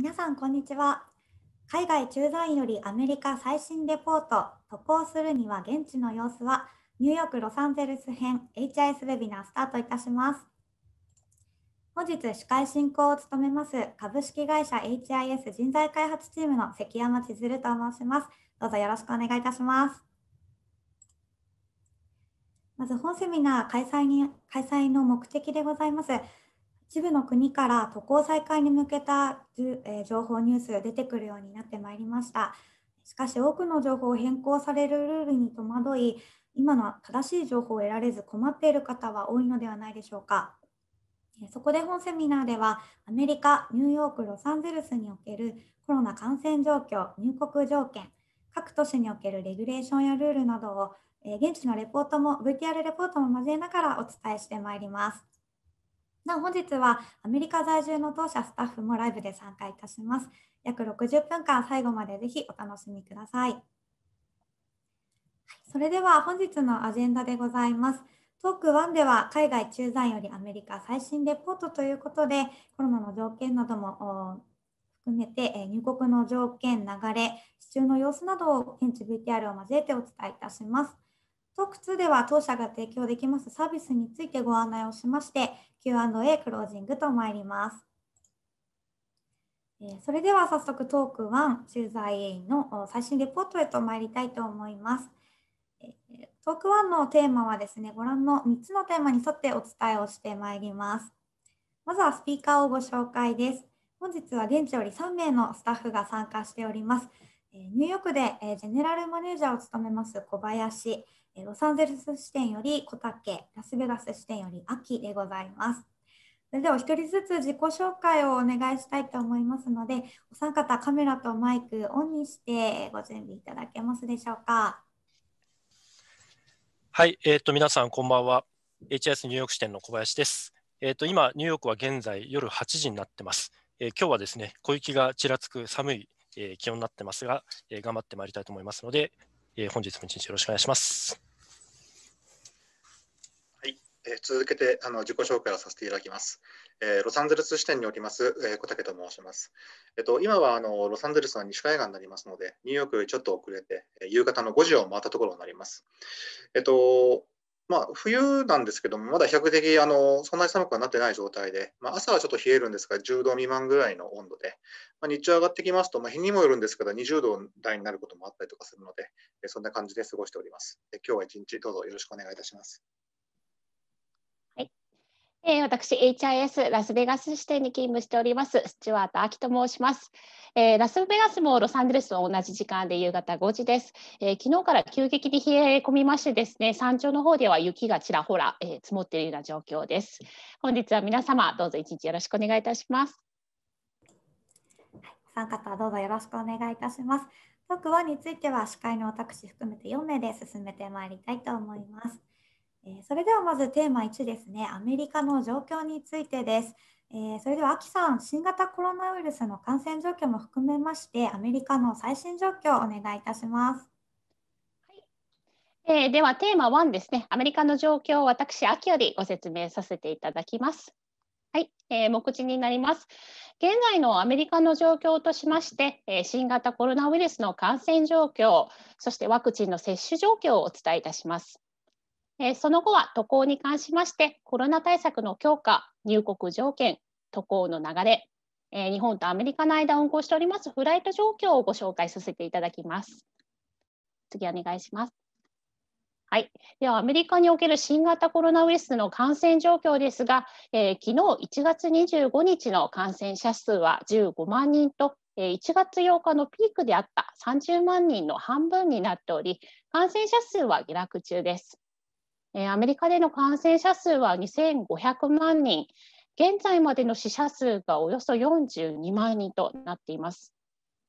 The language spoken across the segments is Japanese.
皆さんこんにちは海外駐在員よりアメリカ最新レポート渡航するには現地の様子はニューヨーク・ロサンゼルス編 HIS ウェビナースタートいたします本日司会進行を務めます株式会社 HIS 人材開発チームの関山千鶴と申しますどうぞよろしくお願いいたしますまず本セミナー開催に開催の目的でございます。一部の国から渡航再開に向けた、情報ニュースが出てくるようになってまいりました。しかし多くの情報を変更されるルールに戸惑い、今の正しい情報を得られず困っている方は多いのではないでしょうか。そこで本セミナーでは、アメリカ、ニューヨーク、ロサンゼルスにおけるコロナ感染状況、入国条件、各都市におけるレギュレーションやルールなどを、現地のレポートも、VTR レポートも交えながらお伝えしてまいります。なお本日はアメリカ在住の当社スタッフもライブで参加いたします。約60分間最後までぜひお楽しみください。はい、それでは本日のアジェンダでございます。トーク1では海外駐在よりアメリカ最新レポートということでコロナの条件なども含めて入国の条件、流れ、支柱の様子などを現地 VTR を交えてお伝えいたします。トーク2では当社が提供できますサービスについてご案内をしまして Q&A クロージングと参ります。それでは早速トーク1駐在員の最新レポートへと参りたいと思います。トーク1のテーマはですね、ご覧の3つのテーマに沿ってお伝えをしてまいります。まずはスピーカーをご紹介です。本日は現地より3名のスタッフが参加しております。ニューヨークでジェネラルマネージャーを務めます小林。ロサンゼルス支店より小竹、ラスベガス支店より秋でございます。それでは一人ずつ自己紹介をお願いしたいと思いますので、お三方カメラとマイクオンにしてご準備いただけますでしょうか。はい、えっ、ー、と皆さんこんばんは。HIS ニューヨーク支店の小林です。えっ、ー、と今ニューヨークは現在夜8時になってます。えー、今日はですね小雪がちらつく寒い、えー、気温になってますが、えー、頑張ってまいりたいと思いますので、え本日も一日よろしくお願いします。え続けてあの自己紹介をさせていただきます。えー、ロサンゼルス支店におります、えー、小竹と申します。えっと、今はあのロサンゼルスの西海岸になりますので、ニューヨークよりちょっと遅れて、え夕方の5時を回ったところになります。えっとまあ、冬なんですけども、まだ比較的あのそんなに寒くはなってない状態で、まあ、朝はちょっと冷えるんですが、10度未満ぐらいの温度で、まあ、日中上がってきますと、まあ、日にもよるんですけど、20度台になることもあったりとかするので、そんな感じで過ごしております。今日は一日どうぞよろしくお願いいたします。えー、私、HIS ラスベガス支店に勤務しております、スチュワート・アキと申します、えー、ラスベガスもロサンゼルスと同じ時間で夕方5時です、えー、昨日から急激に冷え込みましてですね、山頂の方では雪がちらほら、え積もっているような状況です。本日は皆様、どうぞ一日よろしくお願いいたします。参加方どうぞよろしくお願いいたします。トークについては司会の私含めて4名で進めてまいりたいと思います。えそれではまずテーマ1ですね、アメリカの状況についてです。えそれでは、秋さん、新型コロナウイルスの感染状況も含めまして、アメリカの最新状況をお願いいたします。はい、えー、では、テーマ1ですね、アメリカの状況を私、秋よりご説明させていただきます。はい、えー、目次になります。現在のアメリカの状況としまして、え新型コロナウイルスの感染状況、そしてワクチンの接種状況をお伝えいたします。えその後は渡航に関しましてコロナ対策の強化入国条件渡航の流れ、え日本とアメリカの間を運航しておりますフライト状況をご紹介させていただきます次お願いしますはい、ではアメリカにおける新型コロナウイルスの感染状況ですが、えー、昨日1月25日の感染者数は15万人と、えー、1月8日のピークであった30万人の半分になっており、感染者数は下落中です。えアメリカでの感染者数は2500万人、現在までの死者数がおよそ42万人となっています。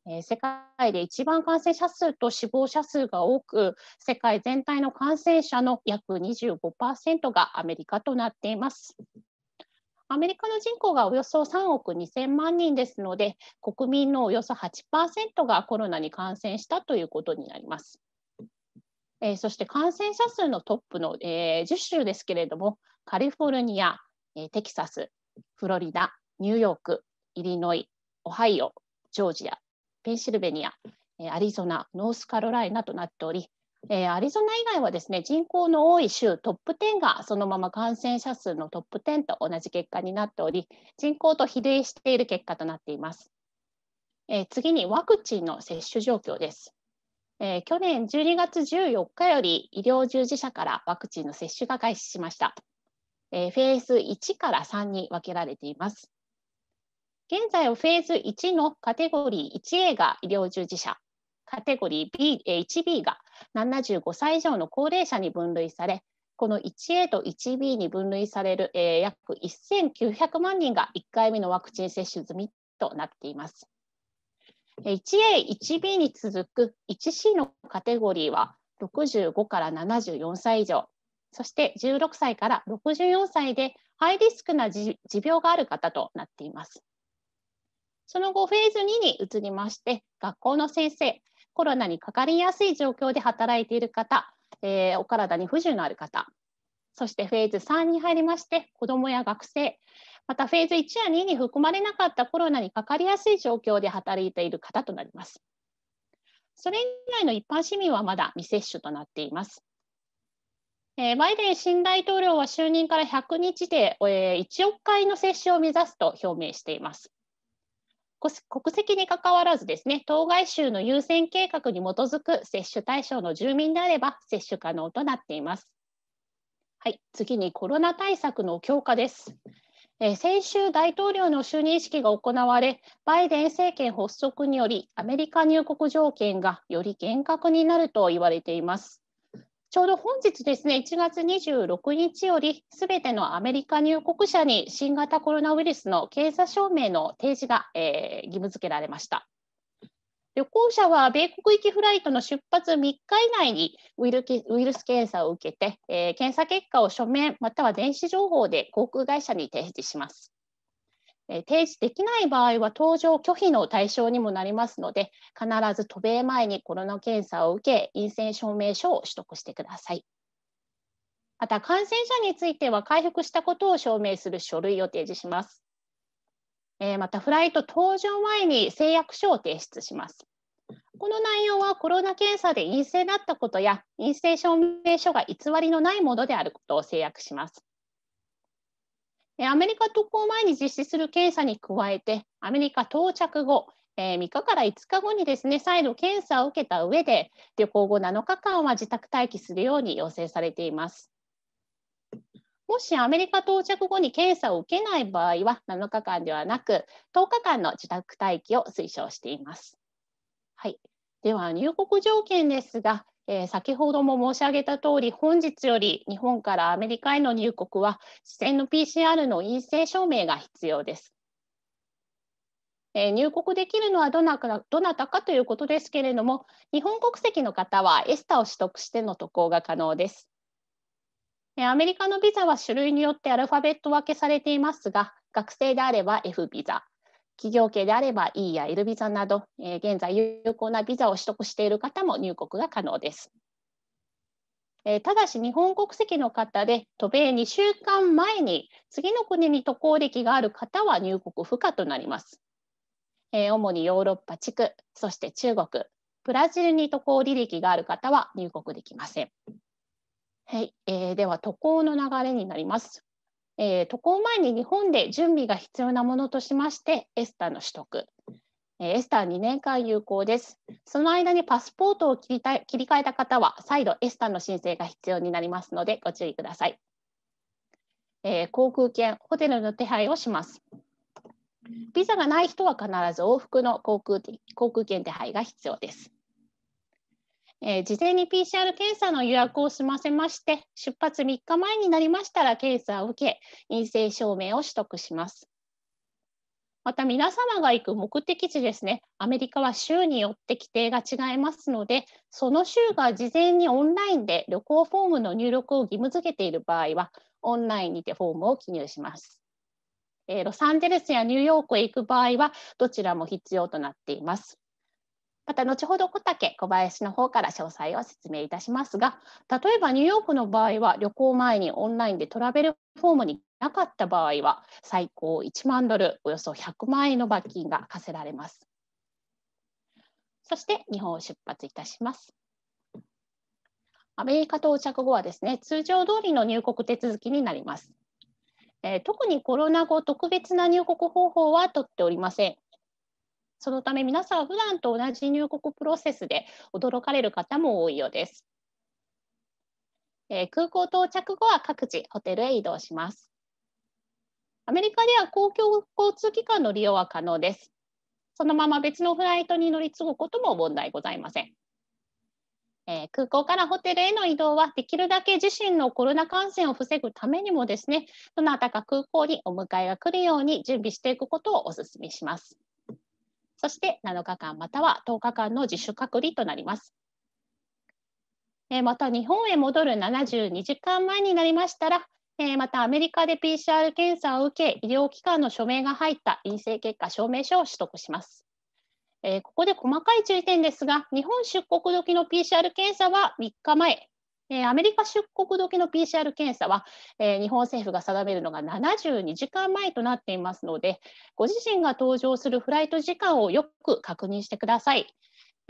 え世界で一番感染者数と死亡者数が多く、世界全体の感染者の約25%がアメリカとなっています。アメリカの人口がおよそ3億2000万人ですので、国民のおよそ8%がコロナに感染したということになります。えー、そして感染者数のトップの、えー、10州ですけれども、カリフォルニア、えー、テキサス、フロリダ、ニューヨーク、イリノイ、オハイオ、ジョージア、ペンシルベニア、えー、アリゾナ、ノースカロライナとなっており、えー、アリゾナ以外はですね人口の多い州トップ10がそのまま感染者数のトップ10と同じ結果になっており人口と比例している結果となっています。えー、次にワクチンの接種状況です。えー、去年12月14日より医療従事者からワクチンの接種が開始しました。えー、フェーズ1から3に分けられています。現在はフェーズ1のカテゴリー 1A が医療従事者、カテゴリー B、えー、1B が75歳以上の高齢者に分類され、この 1A と 1B に分類される、えー、約1900万人が1回目のワクチン接種済みとなっています。1A、1B に続く 1C のカテゴリーは65から74歳以上、そして16歳から64歳でハイリスクな持病がある方となっています。その後、フェーズ2に移りまして、学校の先生、コロナにかかりやすい状況で働いている方、えー、お体に不自由のある方、そしてフェーズ3に入りまして、子どもや学生、またフェーズ1や2に含まれなかったコロナにかかりやすい状況で働いている方となります。それ以外の一般市民はまだ未接種となっています。えバイデン新大統領は就任から100日で、え1億回の接種を目指すと表明しています。国籍にかかわらずですね、当該州の優先計画に基づく接種対象の住民であれば接種可能となっています。はい、次にコロナ対策の強化です。えー、先週、大統領の就任式が行われ、バイデン政権発足により、アメリカ入国条件がより厳格になると言われています。ちょうど本日ですね、1月26日より、すべてのアメリカ入国者に新型コロナウイルスの検査証明の提示が、えー、義務付けられました。旅行者は米国行きフライトの出発3日以内にウイルウイルス検査を受けて、えー、検査結果を書面または電子情報で航空会社に提示します。えー、提示できない場合は搭乗拒否の対象にもなりますので必ず渡米前にコロナ検査を受け陰性証明書を取得してください。また感染者については回復したことを証明する書類を提示します。えまたフライト搭乗前に誓約書を提出します。この内容はコロナ検査で陰性だったことや陰性証明書が偽りのないものであることを制約します。アメリカ渡航前に実施する検査に加えて、アメリカ到着後、3日から5日後にですね再度検査を受けた上で、旅行後7日間は自宅待機するように要請されています。もしアメリカ到着後に検査を受けない場合は、7日間ではなく、10日間の自宅待機を推奨しています。はい、では入国条件ですが、えー、先ほども申し上げた通り本日より日本からアメリカへの入国は事前の PCR の陰性証明が必要です。えー、入国できるのはどなどなたかということですけれども日本国籍の方はエスタを取得しての渡航が可能です。アメリカのビザは種類によってアルファベット分けされていますが、学生であれば F ビザ、企業系であれば E や L ビザなど、え現在有効なビザを取得している方も入国が可能です。えただし日本国籍の方で渡米2週間前に次の国に渡航歴がある方は入国不可となります。え主にヨーロッパ地区、そして中国、ブラジルに渡航履歴がある方は入国できません。はい、えー、では渡航の流れになります。えー、渡航前に日本で準備が必要なものとしまして、エスターの取得。えー、エスター2年間有効です。その間にパスポートを切りた切り替えた方は、再度エスタの申請が必要になりますので、ご注意ください。えー、航空券、ホテルの手配をします。ビザがない人は必ず往復の航空航空券手配が必要です。えー、事前に PCR 検査の予約を済ませまして、出発3日前になりましたら検査を受け、陰性証明を取得します。また皆様が行く目的地ですね、アメリカは州によって規定が違いますので、その州が事前にオンラインで旅行フォームの入力を義務付けている場合は、オンラインにてフォームを記入します。えー、ロサンゼルスやニューヨークへ行く場合は、どちらも必要となっています。また後ほど小竹小林の方から詳細を説明いたしますが例えばニューヨークの場合は旅行前にオンラインでトラベルフォームになかった場合は最高1万ドルおよそ100万円の罰金が課せられます。そして日本を出発いたします。アメリカ到着後はですね通常通りの入国手続きになります。えー、特にコロナ後特別な入国方法は取っておりません。そのため皆さんは普段と同じ入国プロセスで驚かれる方も多いようです。えー、空港到着後は各自ホテルへ移動します。アメリカでは公共交通機関の利用は可能です。そのまま別のフライトに乗り継ぐことも問題ございません。えー、空港からホテルへの移動はできるだけ自身のコロナ感染を防ぐためにもですねどなたか空港にお迎えが来るように準備していくことをお勧めします。そして7日間または10日間の自主隔離となります。また日本へ戻る72時間前になりましたら、またアメリカで PCR 検査を受け、医療機関の署名が入った陰性結果証明書を取得します。ここで細かい注意点ですが、日本出国時の PCR 検査は3日前、えアメリカ出国時の PCR 検査は、え日本政府が定めるのが72時間前となっていますので、ご自身が搭乗するフライト時間をよく確認してください。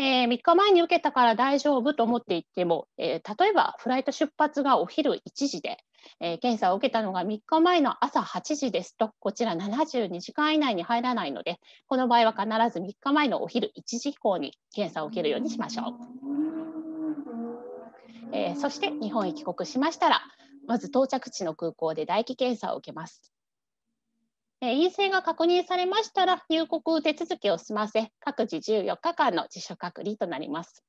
えー、3日前に受けたから大丈夫と思っていても、えー、例えばフライト出発がお昼1時で、えー、検査を受けたのが3日前の朝8時ですと、こちら72時間以内に入らないので、この場合は必ず3日前のお昼1時以降に検査を受けるようにしましょう。えー、そして日本へ帰国しましたらまず到着地の空港で唾液検査を受けます、えー、陰性が確認されましたら入国手続きを済ませ各自14日間の自主隔離となります、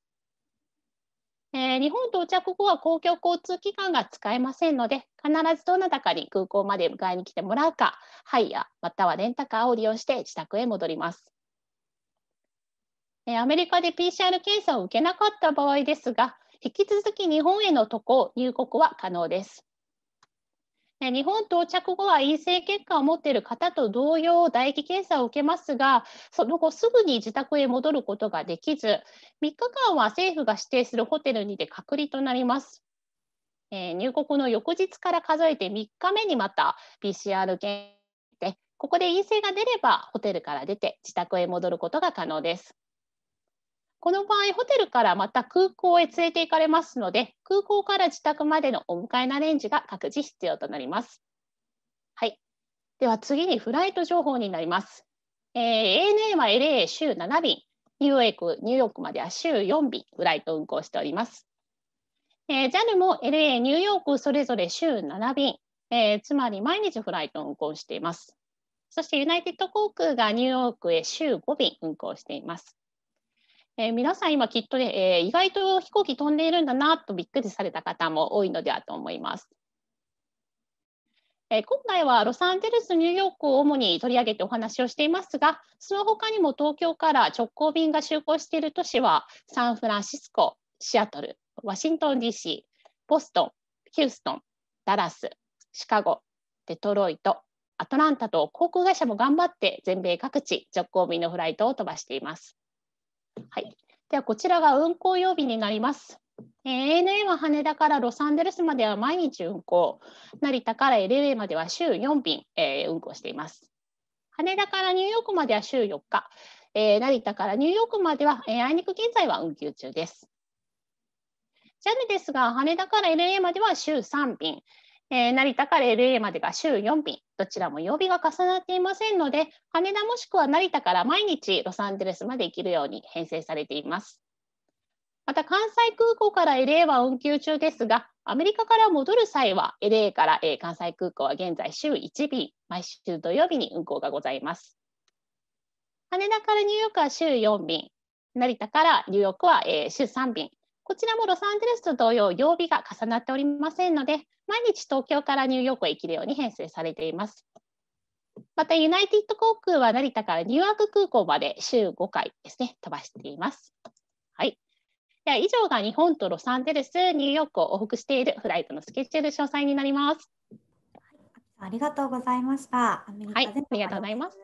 えー、日本到着後は公共交通機関が使えませんので必ずどなたかに空港まで迎えに来てもらうかハイヤーまたはレンタカーを利用して自宅へ戻りますアメリカで PCR 検査を受けなかった場合ですが、引き続き日本への渡航、入国は可能です。日本到着後は陰性結果を持っている方と同様、唾液検査を受けますが、その後すぐに自宅へ戻ることができず、3日間は政府が指定するホテルにて隔離となります。え入国の翌日から数えて3日目にまた PCR 検で、ここで陰性が出ればホテルから出て自宅へ戻ることが可能です。この場合、ホテルからまた空港へ連れて行かれますので、空港から自宅までのお迎えのアレンジが各自必要となります。はい。では次にフライト情報になります。えー、ANA は LA 週7便、ニューヨーク、ニューヨークまでは週4便、フライト運行しております。えー、JAL も LA、ニューヨークそれぞれ週7便、えー、つまり毎日フライト運行しています。そしてユナイテッド航空がニューヨークへ週5便運行しています。えー、皆さん今きっとね、えー、意外と飛行機飛んでいるんだなとびっくりされた方も多いのではと思います。え今回はロサンゼルス、ニューヨークを主に取り上げてお話をしていますが、その他にも東京から直行便が就航している都市は、サンフランシスコ、シアトル、ワシントン DC、ボストン、ヒューストン、ダラス、シカゴ、デトロイト、アトランタと航空会社も頑張って全米各地直行便のフライトを飛ばしています。はい、ではこちらが運行曜日になります。え ANA は羽田からロサンゼルスまでは毎日運行、成田から LA までは週4便、えー、運行しています。羽田からニューヨークまでは週4日、えー、成田からニューヨークまでは、えー、あいにく現在は運休中です。JAL ですが、羽田から LA までは週3便、え成田から LA までが週4便、どちらも曜日が重なっていませんので、羽田もしくは成田から毎日ロサンゼルスまで行けるように編成されています。また関西空港から LA は運休中ですが、アメリカから戻る際は LA から関西空港は現在週1便、毎週土曜日に運航がございます。羽田からニューヨークは週4便、成田からニューヨークは週3便、こちらもロサンゼルスと同様、曜日が重なっておりませんので、毎日東京からニューヨークへ行けるように編成されています。また、ユナイテッド航空は成田からニューアーク空港まで週5回ですね、飛ばしています。はい。では、以上が日本とロサンゼルス、ニューヨークを往復しているフライトのスケジュール詳細になります。ありがとうございました。はい、ありがとうございます。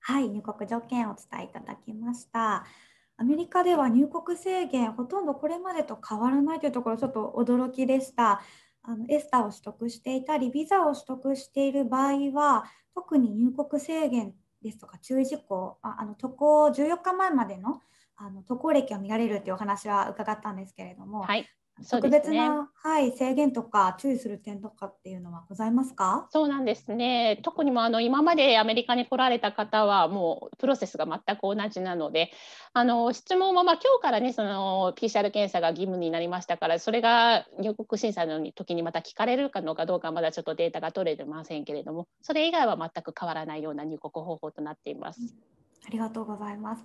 はい、入国条件をお伝えいただきました。アメリカでは入国制限ほとんどこれまでと変わらないというところちょっと驚きでした。あのエスタを取得していたりビザを取得している場合は特に入国制限ですとか注意事項ああの渡航14日前までのあの渡航歴が見られるというお話は伺ったんですけれども、はい、特別な、ね、はい、制限とか注意する点とかっていうのはございますかそうなんですね特にもあの今までアメリカに来られた方はもうプロセスが全く同じなのであの質問も、まあ、今日からねその PCR 検査が義務になりましたからそれが入国審査の時にまた聞かれるかのかどうかまだちょっとデータが取れてませんけれどもそれ以外は全く変わらないような入国方法となっています。ありがとうございます。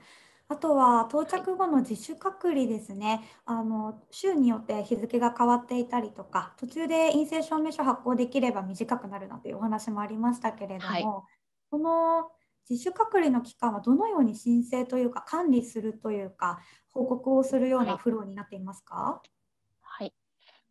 あとは到着後の自主隔離ですね、あの週によって日付が変わっていたりとか、途中で陰性証明書発行できれば短くなるなんていうお話もありましたけれども、はい、この自主隔離の期間はどのように申請というか、管理するというか、報告をするようなフローになっていますか。はい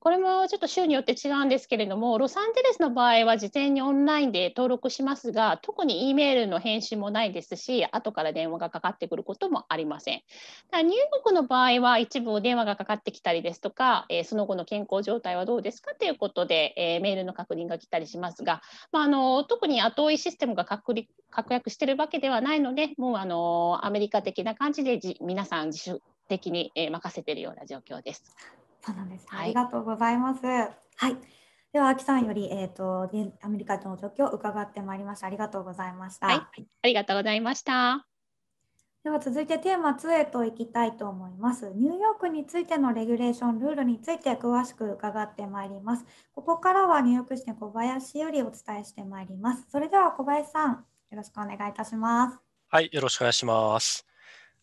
これもちょっと州によって違うんですけれども、ロサンゼルスの場合は事前にオンラインで登録しますが、特に E メールの返信もないですし、後から電話がかかってくることもありません。だニューヨークの場合は、一部電話がかかってきたりですとか、えその後の健康状態はどうですかということで、えメールの確認が来たりしますが、まああの、特に後追いシステムが確約しているわけではないので、もうあのアメリカ的な感じでじ皆さん自主的に任せているような状況です。そうなんです、はい、ありがとうございます。はい。では、あきさんより、えっ、ー、と、アメリカとの状況を伺ってまいりました。ありがとうございました。はい、ありがとうございました。では続いてテーマ2へと行きたいと思います。ニューヨークについてのレギュレーション、ルールについて詳しく伺ってまいります。ここからはニューヨーク市で小林よりお伝えしてまいります。それでは小林さん、よろしくお願いいたします。はい、よろしくお願いします。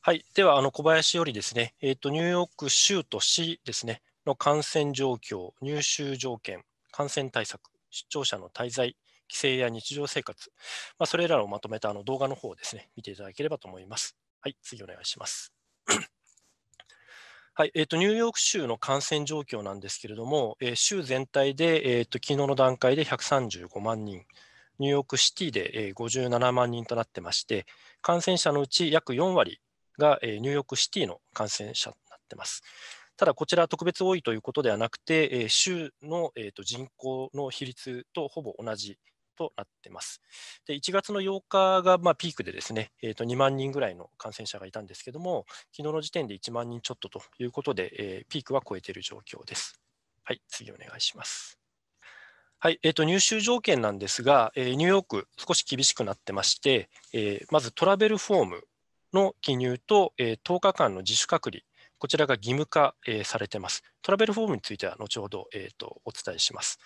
はい、ではあの小林よりですね、えーと、ニューヨーク州と市ですね、の感染状況、入手条件、感染対策、出張者の滞在、帰省や日常生活、まあ、それらをまとめたあの動画の方をですね、見ていただければと思います。はい、次お願いします。はいえーと、ニューヨーク州の感染状況なんですけれども、えー、州全体で、えーと昨日の段階で135万人、ニューヨークシティで、えー、57万人となってまして、感染者のうち約4割が、えー、ニューヨークシティの感染者になってます。ただ、こちら特別多いということではなくて、えー、州の、えーと、人口の比率とほぼ同じとなってます。で1月の8日がまあピークでですね、えー、と2万人ぐらいの感染者がいたんですけども、昨日の時点で1万人ちょっとということで、えー、ピークは超えている状況です。はい、次お願いします。はいえー、と入手条件なんですが、えー、ニューヨーク、少し厳しくなってまして、えー、まずトラベルフォームの記入と、えー、10日間の自主隔離こちらが義務化、えー、されています。トラベルフォームについては後ほど、えーと、お伝えします。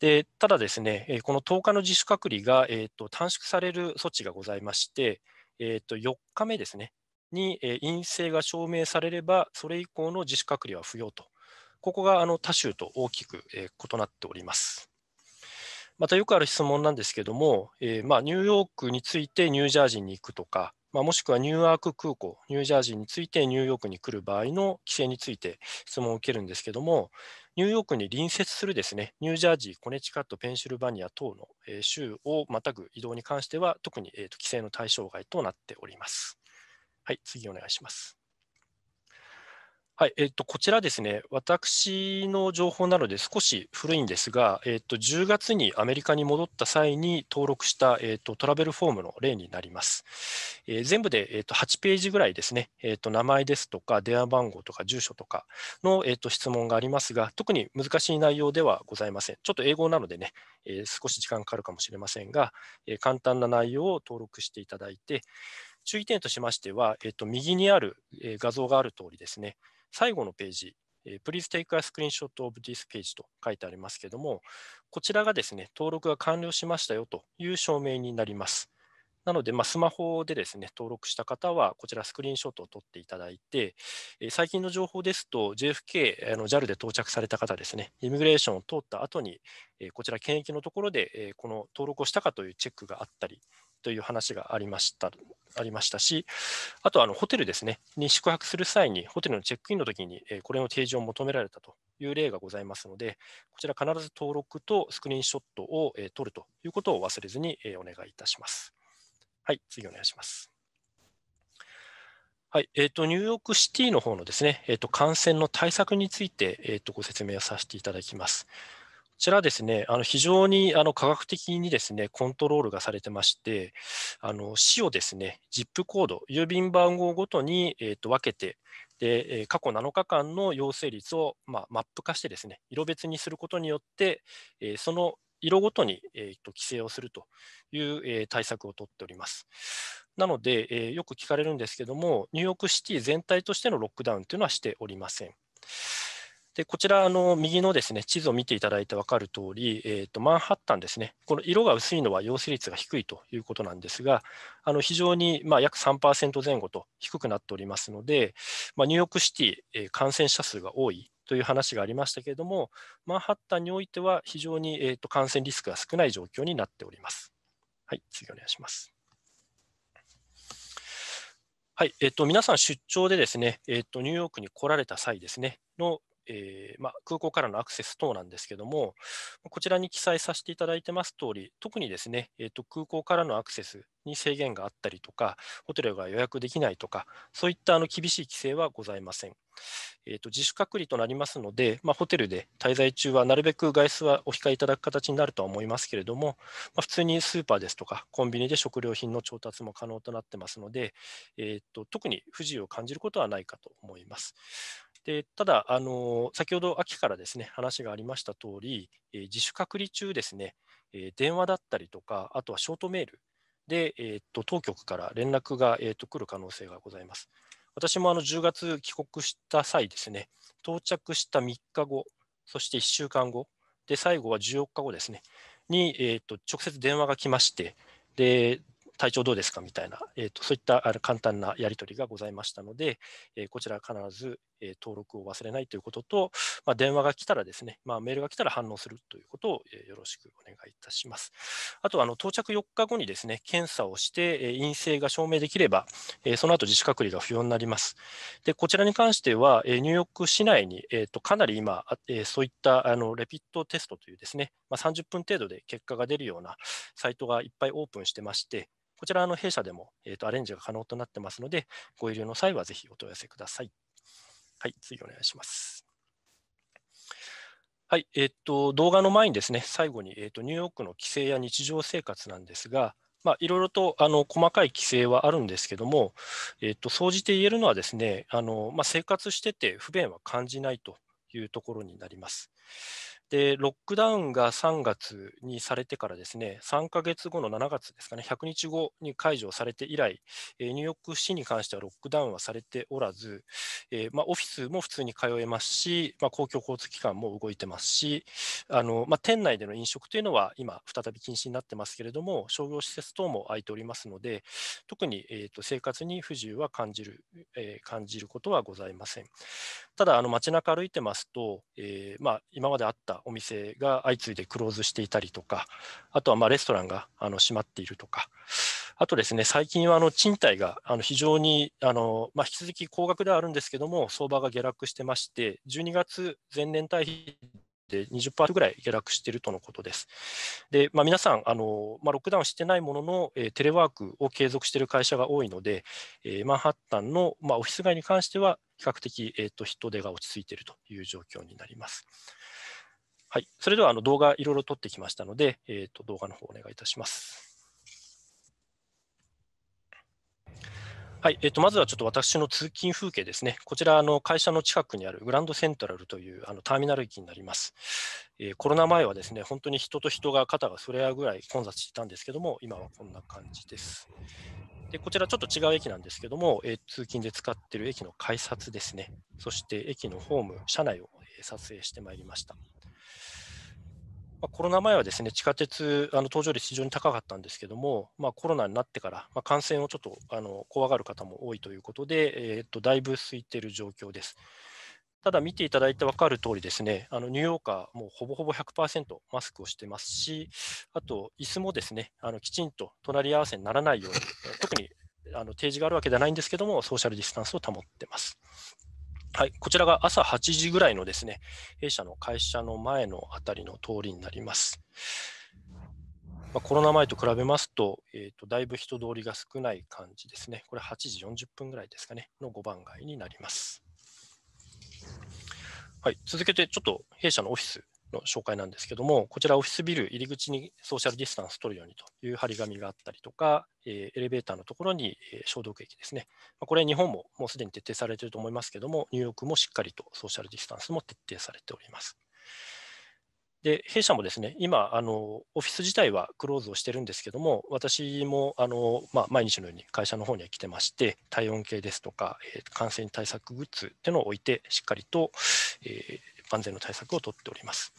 でただですね、この10日の自主隔離が、えーと、短縮される措置がございまして、えーと、と4日目ですね、に、えー、陰性が証明されれば、それ以降の自主隔離は不要と、ここがあの他州と大きく、えー、異なっております。またよくある質問なんですけども、えーまあ、ニューヨークについてニュージャージーに行くとか、まあ、もしくはニューアーク空港、ニュージャージーについてニューヨークに来る場合の規制について質問を受けるんですけども、ニューヨークに隣接するですね、ニュージャージー、コネチカット、ペンシルバニア等の州をまたぐ移動に関しては、特に規制の対象外となっております。はい、次お願いします。はい、えっ、ー、と、こちらですね、私の情報なので少し古いんですが、えっ、ー、と、10月にアメリカに戻った際に登録した、えっ、ー、と、トラベルフォームの例になります。え全部で、えっと、8ページぐらいですね、えっと、名前ですとか、電話番号とか、住所とかの、えっと、質問がありますが、特に難しい内容ではございません。ちょっと英語なのでね、え少し時間かかるかもしれませんが、え簡単な内容を登録していただいて、注意点としましては、えっと、右にある、え画像がある通りですね、最後のページ、Please take a screenshot of this page と書いてありますけども、こちらがですね、登録が完了しましたよという証明になります。なので、まあ、スマホでですね、登録した方は、こちらスクリーンショットを撮っていただいて、え最近の情報ですと、JFK、JAL で到着された方ですね、イミグレーションを通った後に、えこちら検疫のところで、えこの登録をしたかというチェックがあったりという話がありましたありましたし、あとあのホテルですね、に宿泊する際に、ホテルのチェックインの時に、えこれの提示を求められたという例がございますので、こちら必ず登録とスクリーンショットを、え撮るということを忘れずに、えお願いいたします。はい、次お願いします。はいえーと、ニューヨークシティの方のですね、えーと、感染の対策について、えーとご説明をさせていただきます。ちらですね、あの非常にあの科学的にですね、コントロールがされてまして、あの市をですね、ZIP コード、郵便番号ごとに、えー、と分けて、で過去7日間の陽性率を、まあ、マップ化してですね、色別にすることによって、えその色ごとに、えー、と規制をするという、え対策をとっております。なので、えよく聞かれるんですけども、ニューヨークシティ全体としてのロックダウンというのはしておりません。でこちらあの、右のですね地図を見ていただいて分かる通り、えーと、マンハッタンですね、この色が薄いのは陽性率が低いということなんですが、あの非常にまあ約3%前後と低くなっておりますので、まあ、ニューヨークシティ、えー、感染者数が多いという話がありましたけれども、マンハッタンにおいては非常に、えーと、と感染リスクが少ない状況になっております。はい、次お願いします。はいえっと、皆さん、出張でですね、えっと、ニューヨークに来られた際ですね、の、えー、ま空港からのアクセス等なんですけども、こちらに記載させていただいてます通り、特にですね、えーと、空港からのアクセスに制限があったりとか、ホテルが予約できないとか、そういったあの厳しい規制はございません。えーと、自主隔離となりますので、まあ、ホテルで滞在中はなるべく外出はお控えいただく形になるとは思いますけれども、まあ、普通にスーパーですとか、コンビニで食料品の調達も可能となってますので、えーと特に不自由を感じることはないかと思います。でただあの、先ほど秋からですね話がありました通り、えー、自主隔離中ですね、えー、電話だったりとか、あとはショートメールで、えーと、当局から連絡が、えーと、来る可能性がございます。私もあの10月帰国した際ですね、到着した3日後、そして1週間後、で最後は14日後ですね、に、えーと、直接電話が来まして、で体調どうですかみたいな、えーと、とそういった簡単なやり取りがございましたので、えー、こちら必ず、え登録を忘れないということと、まあ、電話が来たらですね、まあ、メールが来たら反応するということを、えよろしくお願いいたします。あとあの、到着4日後にですね、検査をして、え陰性が証明できれば、えその後自主隔離が不要になります。でこちらに関しては、えニューヨーク市内に、えーと、かなり今、えそういったあのレピッドテストというですね、まあ、30分程度で結果が出るようなサイトがいっぱいオープンしてまして、こちらの弊社でも、えーと、アレンジが可能となってますので、ご入用の際はぜひお問い合わせください。はい、次お願いします。はい、えっ、と、動画の前にですね、最後に、えっ、と、ニューヨークの規制や日常生活なんですが、まあ、いろいろとあの細かい規制はあるんですけども、えっ、と、総じて言えるのはですね、あのまあ、生活してて不便は感じないというところになります。で、ロックダウンが3月にされてからですね、3ヶ月後の7月ですかね、100日後に解除されて以来、ニューヨーク市に関してはロックダウンはされておらず、えー、まあ、オフィスも普通に通えますし、まあ、公共交通機関も動いてますし、あのまあ、店内での飲食というのは今、再び禁止になってますけれども、商業施設等も空いておりますので、特に、えーと生活に不自由は感じる、えー、感じることはございません。ただ、あの街中歩いてますと、えー、まあ、今まであったお店が相次いでクローズしていたりとか、あとはまレストランがあの閉まっているとか、あとですね、最近はあの賃貸があの非常にあの、まあ、引き続き高額ではあるんですけども、相場が下落してまして、12月前年対比で20%ぐらい下落しているとのことです。でまあ、皆さんあの、まあ、ロックダウンしてないものの、えー、テレワークを継続している会社が多いので、えー、マンハッタンの、まあ、オフィス街に関しては、比較的、えーと、人手が落ち着いているという状況になります。はい、それではあの動画いろいろ撮ってきましたので、えーと動画の方お願いいたします。はい、えっと、まずはちょっと私の通勤風景ですね。こちら、あの会社の近くにあるグランドセントラルというあのターミナル駅になります、えー、コロナ前はですね、本当に人と人が肩がそれ合うぐらい混雑していたんですけども、今はこんな感じです。でこちらちょっと違う駅なんですけども、えー、通勤で使っている駅の改札ですね、そして駅のホーム、車内を、え撮影してまいりました。まあ、コロナ前はですね地下鉄、あの搭乗率非常に高かったんですけども、まあ、コロナになってから、まあ、感染をちょっとあの怖がる方も多いということで、えー、っとだいぶ空いている状況です。ただ見ていただいて分かる通りですね、あのニューヨーカー、もうほぼほぼ100%マスクをしてますし、あと、椅子もですねあのきちんと隣り合わせにならないように、特にあの提示があるわけではないんですけども、ソーシャルディスタンスを保ってます。はい、こちらが朝8時ぐらいのですね、弊社の会社の前の辺りの通りになります。まあ、コロナ前と比べますと,、えー、と、だいぶ人通りが少ない感じですね。これ8時40分ぐらいですかね、の5番街になります。はい、続けてちょっと弊社のオフィスの紹介なんですけども、こちらオフィスビル入り口にソーシャルディスタンス取るようにという張り紙があったりとか、えエレベーターのところに消毒液ですね。これ日本ももうすでに徹底されていると思いますけども、ニューヨークもしっかりとソーシャルディスタンスも徹底されております。で弊社もですね今あの、オフィス自体はクローズをしてるんですけども、私もあの、まあ、毎日のように会社の方には来てまして、体温計ですとか、えー、感染対策グッズっていうのを置いて、しっかりと、えー、安全の対策をとっております。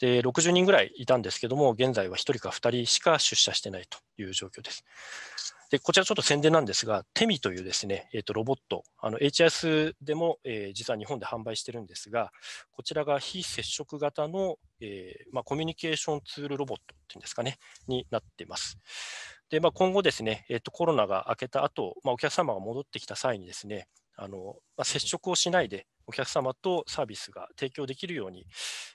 で60人ぐらいいたんですけども、現在は1人か2人しか出社してないという状況です。でこちらちょっと宣伝なんですが、テミというですね、えー、とロボット、の HIS でも、えー、実は日本で販売してるんですが、こちらが非接触型の、えー、まあ、コミュニケーションツールロボットっていうんですかね、になっています。でまあ、今後ですね、えーと、コロナが明けた後、まあ、お客様が戻ってきた際にですね、あのまあ、接触をしないでお客様とサービスが提供できるように、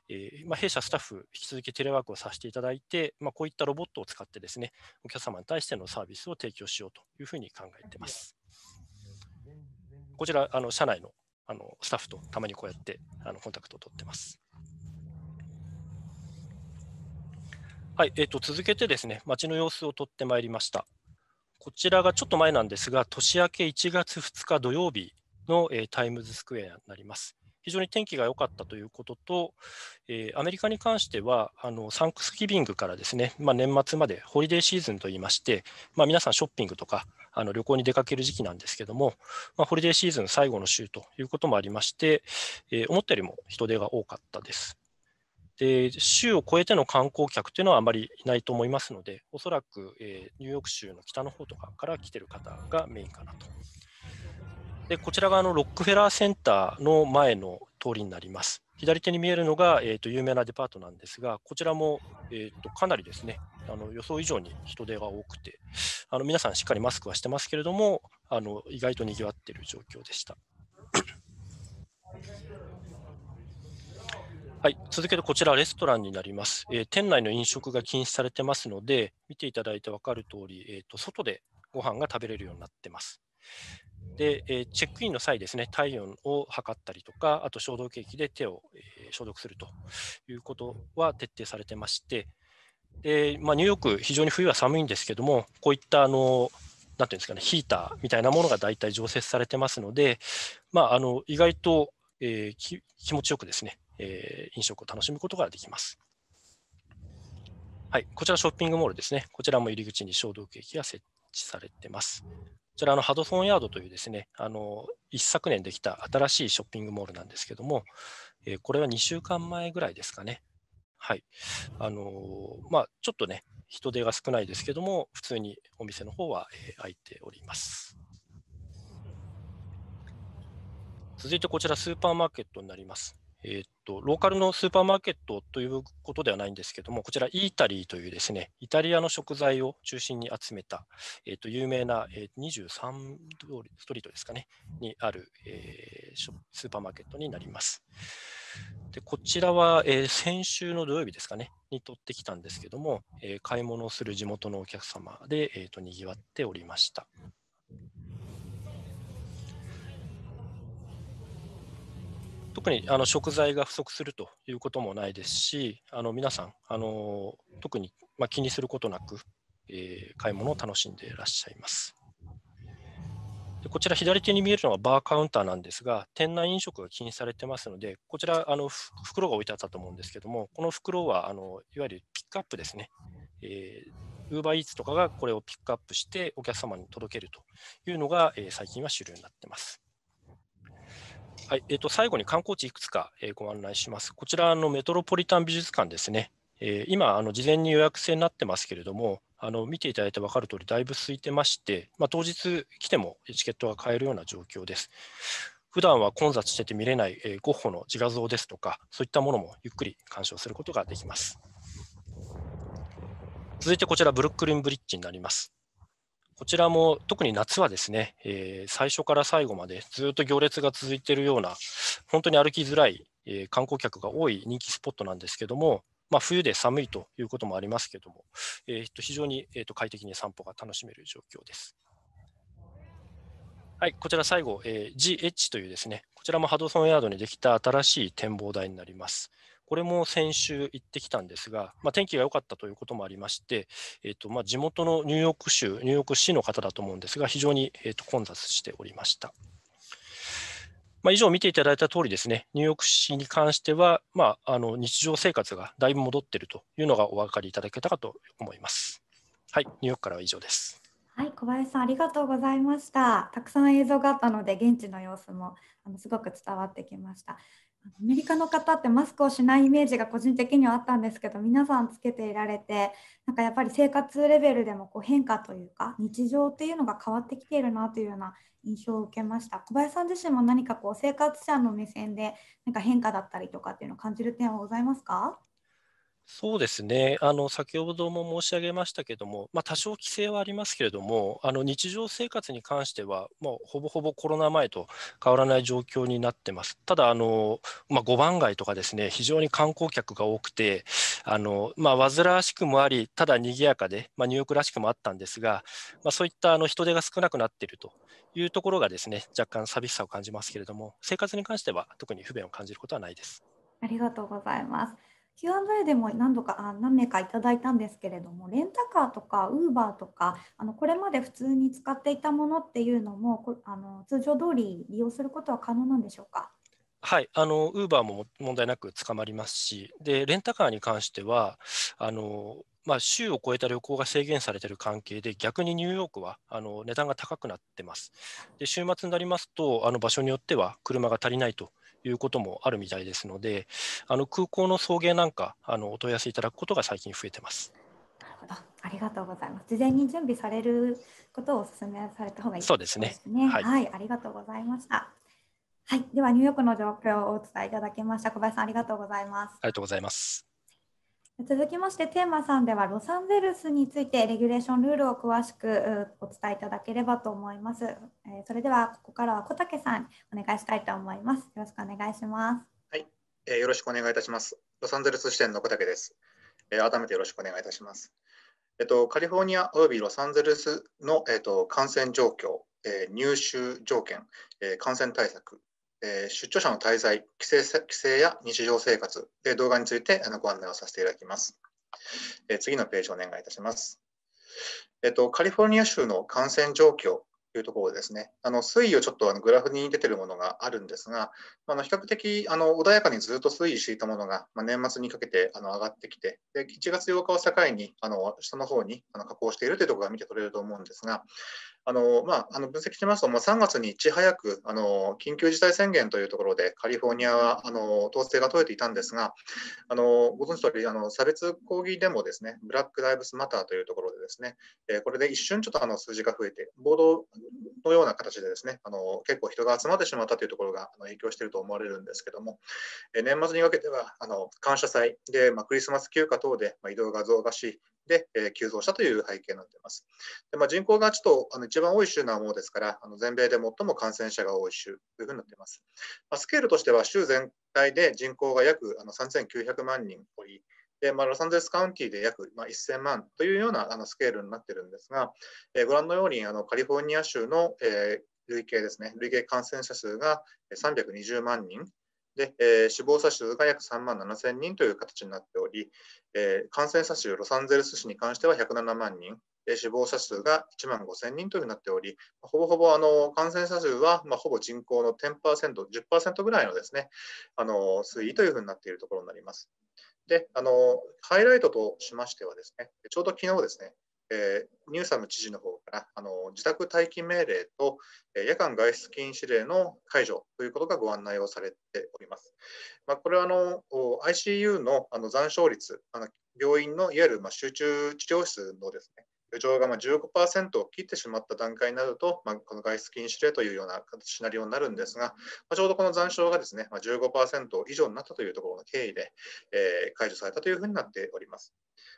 えー、まあ、弊社スタッフ、引き続きテレワークをさせていただいて、まあ、こういったロボットを使ってですね、お客様に対してのサービスを提供しようというふうに考えています。こちら、あの社内のあのスタッフとたまにこうやってあのコンタクトを取ってます。はい、えーと、と続けてですね、街の様子を取ってまいりました。こちらがちょっと前なんですが、年明け1月2日土曜日の、えー、タイムズスクエアになります。非常に天気が良かったということと、えー、アメリカに関してはあのサンクスギビングからですね、まあ、年末までホリデーシーズンといいまして、まあ、皆さんショッピングとかあの旅行に出かける時期なんですけども、まあ、ホリデーシーズン最後の週ということもありまして、えー、思ったよりも人出が多かったです。で、州を越えての観光客というのはあまりいないと思いますので、おそらく、えー、ニューヨーク州の北の方とかから来てる方がメインかなと。でこちらがあのロックフェラーセンターの前の通りになります。左手に見えるのが、えーと、有名なデパートなんですが、こちらも、えーと、とかなりですねあの予想以上に人出が多くて、あの皆さんしっかりマスクはしてますけれども、あの意外とにぎわっている状況でした。はい、続けてこちら、レストランになります、えー、店内の飲食が禁止されてますので、見ていただいて分かる通り、えーと、外でご飯が食べれるようになってます。で、えー、チェックインの際ですね、体温を測ったりとか、あと消毒液で手を、えー、消毒するということは徹底されてまして、でまあ、ニューヨーク、非常に冬は寒いんですけども、こういったあのなんていうんですかね、ヒーターみたいなものが大体常設されてますので、まあ、あの意外と、えー、気持ちよくですね、えー、飲食を楽しむことができます。はい、こちらショッピングモールですね。こちらも入り口に消毒液が設置されてます。こちらのハドソンヤードというですね、あの一昨年できた新しいショッピングモールなんですけども、えー、これは2週間前ぐらいですかね。はい。あのー、まあ、ちょっとね、人手が少ないですけども、普通にお店の方は、えー、開いております。続いてこちらスーパーマーケットになります。えー、っと、ローカルのスーパーマーケットということではないんですけども、こちら、イータリーというですね、イタリアの食材を中心に集めた、えー、っと、有名な、えー、23ストリートですかね、にある、えー、スーパーマーケットになります。でこちらは、えー、先週の土曜日ですかね、に取ってきたんですけども、えー、買い物をする地元のお客様で、えーと、とにぎわっておりました。特にあの食材が不足するということもないですし、あの皆さん、あの特に、まあ、気にすることなく、えー、買い物を楽しんでいらっしゃいます。でこちら左手に見えるのがバーカウンターなんですが、店内飲食が禁止されてますので、こちらあの袋が置いてあったと思うんですけども、この袋はあのいわゆるピックアップですね。えー、Uber Eats とかがこれをピックアップしてお客様に届けるというのが、えー、最近は主流になってます。はい、えっ、ー、と、最後に観光地いくつか、えー、ご案内します。こちらのメトロポリタン美術館ですね。えー、今あの、事前に予約制になってますけれども、あの見ていただいて分かるとおり、だいぶ空いてまして、まあ、当日来てもチケットが買えるような状況です。普段は混雑してて見れない、えー、ゴッホの自画像ですとか、そういったものもゆっくり鑑賞することができます。続いてこちら、ブルックリンブリッジになります。こちらも特に夏はですね、えー、最初から最後までずっと行列が続いているような、本当に歩きづらい、えー、観光客が多い人気スポットなんですけども、まあ、冬で寒いということもありますけども、えー、と非常に、えー、と快適に散歩が楽しめる状況です。はい、こちら最後、えー、GH というですね、こちらもハドソンヤードにできた新しい展望台になります。これも先週行ってきたんですが、まあ、天気が良かったということもありまして、えーとまあ、地元のニューヨーク州、ニューヨーク市の方だと思うんですが、非常に、えー、と混雑しておりました。まあ、以上見ていただいた通りですね、ニューヨーク市に関しては、まあ、あの日常生活がだいぶ戻っているというのがお分かりいただけたかと思います。はい、ニューヨークからは以上です。はい、小林さんありがとうございました。たくさん映像があったので現地の様子もあのすごく伝わってきました。アメリカの方ってマスクをしないイメージが個人的にはあったんですけど皆さんつけていられてなんかやっぱり生活レベルでもこう変化というか日常っていうのが変わってきているなというような印象を受けました小林さん自身も何かこう生活者の目線でなんか変化だったりとかっていうのを感じる点はございますかそうですねあの先ほども申し上げましたけれども、まあ、多少規制はありますけれども、あの日常生活に関しては、もうほぼほぼコロナ前と変わらない状況になってます。ただあの、まあ、5番街とかですね、非常に観光客が多くて、あのまあ、煩わしくもあり、ただ賑やかで、まあ、ニューヨークらしくもあったんですが、まあ、そういったあの人手が少なくなっているというところがですね、若干寂しさを感じますけれども、生活に関しては特に不便を感じることはないです。ありがとうございます。Q&A でも何度かあ何名かいただいたんですけれどもレンタカーとかウーバーとかあのこれまで普通に使っていたものっていうのもあの通常通り利用することは可能なんでしょうかはい、あの、ウーバーも問題なく捕まりますし、で、レンタカーに関しては、あの、まあ、週を超えた旅行が制限されている関係で、逆にニューヨークはあの値段が高くなってます。で、週末になりますと、あの場所によっては車が足りないということもあるみたいですので、あの空港の送迎なんかあのお問い合わせいただくことが最近増えてます。なるほど、ありがとうございます。事前に準備されることをお勧めされた方がいい、ね、そうですね。はい、はい、ありがとうございました。はい、ではニューヨークの状況をお伝えいただきました。小林さん、ありがとうございます。ありがとうございます。続きましてテーマさんではロサンゼルスについてレギュレーションルールを詳しくお伝えいただければと思います。それではここからは小竹さんお願いしたいと思います。よろしくお願いします。はい、えー、よろしくお願いいたします。ロサンゼルス支店の小竹です。えー、改めてよろしくお願いいたします。えっとカリフォルニアおよびロサンゼルスのえっと感染状況、えー、入手条件、えー、感染対策えー、出張者の滞在帰省、帰省や日常生活で動画についてあのご案内をさせていただきます。えー、次のページをお願いいたします。えっ、ー、と、カリフォルニア州の感染状況というところですね、あの推移をちょっとあのグラフに出てるものがあるんですが、あの比較的あの穏やかにずっと推移していたものが、まあ、年末にかけてあの上がってきて、で1月8日を境にあの下の方にあの下降しているというところが見て取れると思うんですが、あのまあ、あの分析しますと、もう3月にいち早くあの緊急事態宣言というところで、カリフォルニアはあの統制が取れていたんですが、あのご存知の通りあ差別抗議デモですね、ブラック・ライブス・マターというところで、ですね、えー、これで一瞬ちょっとあの数字が増えて、暴動のような形で、ですねあの結構人が集まってしまったというところがあの影響していると思われるんですけども、えー、年末にかけてはあの感謝祭で、まあ、クリスマス休暇等で、まあ、移動が増加し、で、えー、急増したという背景になっています。でまあ、人口がちょっとあの一番多い州なものですから、あの全米で最も感染者が多い州というふうになっています。まあ、スケールとしては、州全体で人口が約あの3900万人おり、でまあ、ロサンゼルスカウンティで約、まあ、1000万というようなあのスケールになっているんですが、えー、ご覧のようにあのカリフォルニア州の、えー、累計ですね、累計感染者数が320万人、で、えー、死亡者数が約3万7千人という形になっており、えー、感染者数、ロサンゼルス市に関しては107万人、死亡者数が1万5000人となっており、ほぼほぼあの感染者数は、まあ、ほぼ人口の10%、10%ぐらいのですねあの推移というふうになっているところになります。であのハイライトとしましてはですね、ちょうど昨日ですね、えー、ニューサム知事の方からあの自宅待機命令と、えー、夜間外出禁止令の解除ということがご案内をされております。まあ、これはあの ICU のあの残傷率あの、病院のいわゆるま集中治療室のですね余剰がまあ15%を切ってしまった段階になると、まあ、この外出禁止令というようなシナリオになるんですが、まあ、ちょうどこの残暑がですね、まあ、15%以上になったというところの経緯で、えー、解除されたというふうになっております。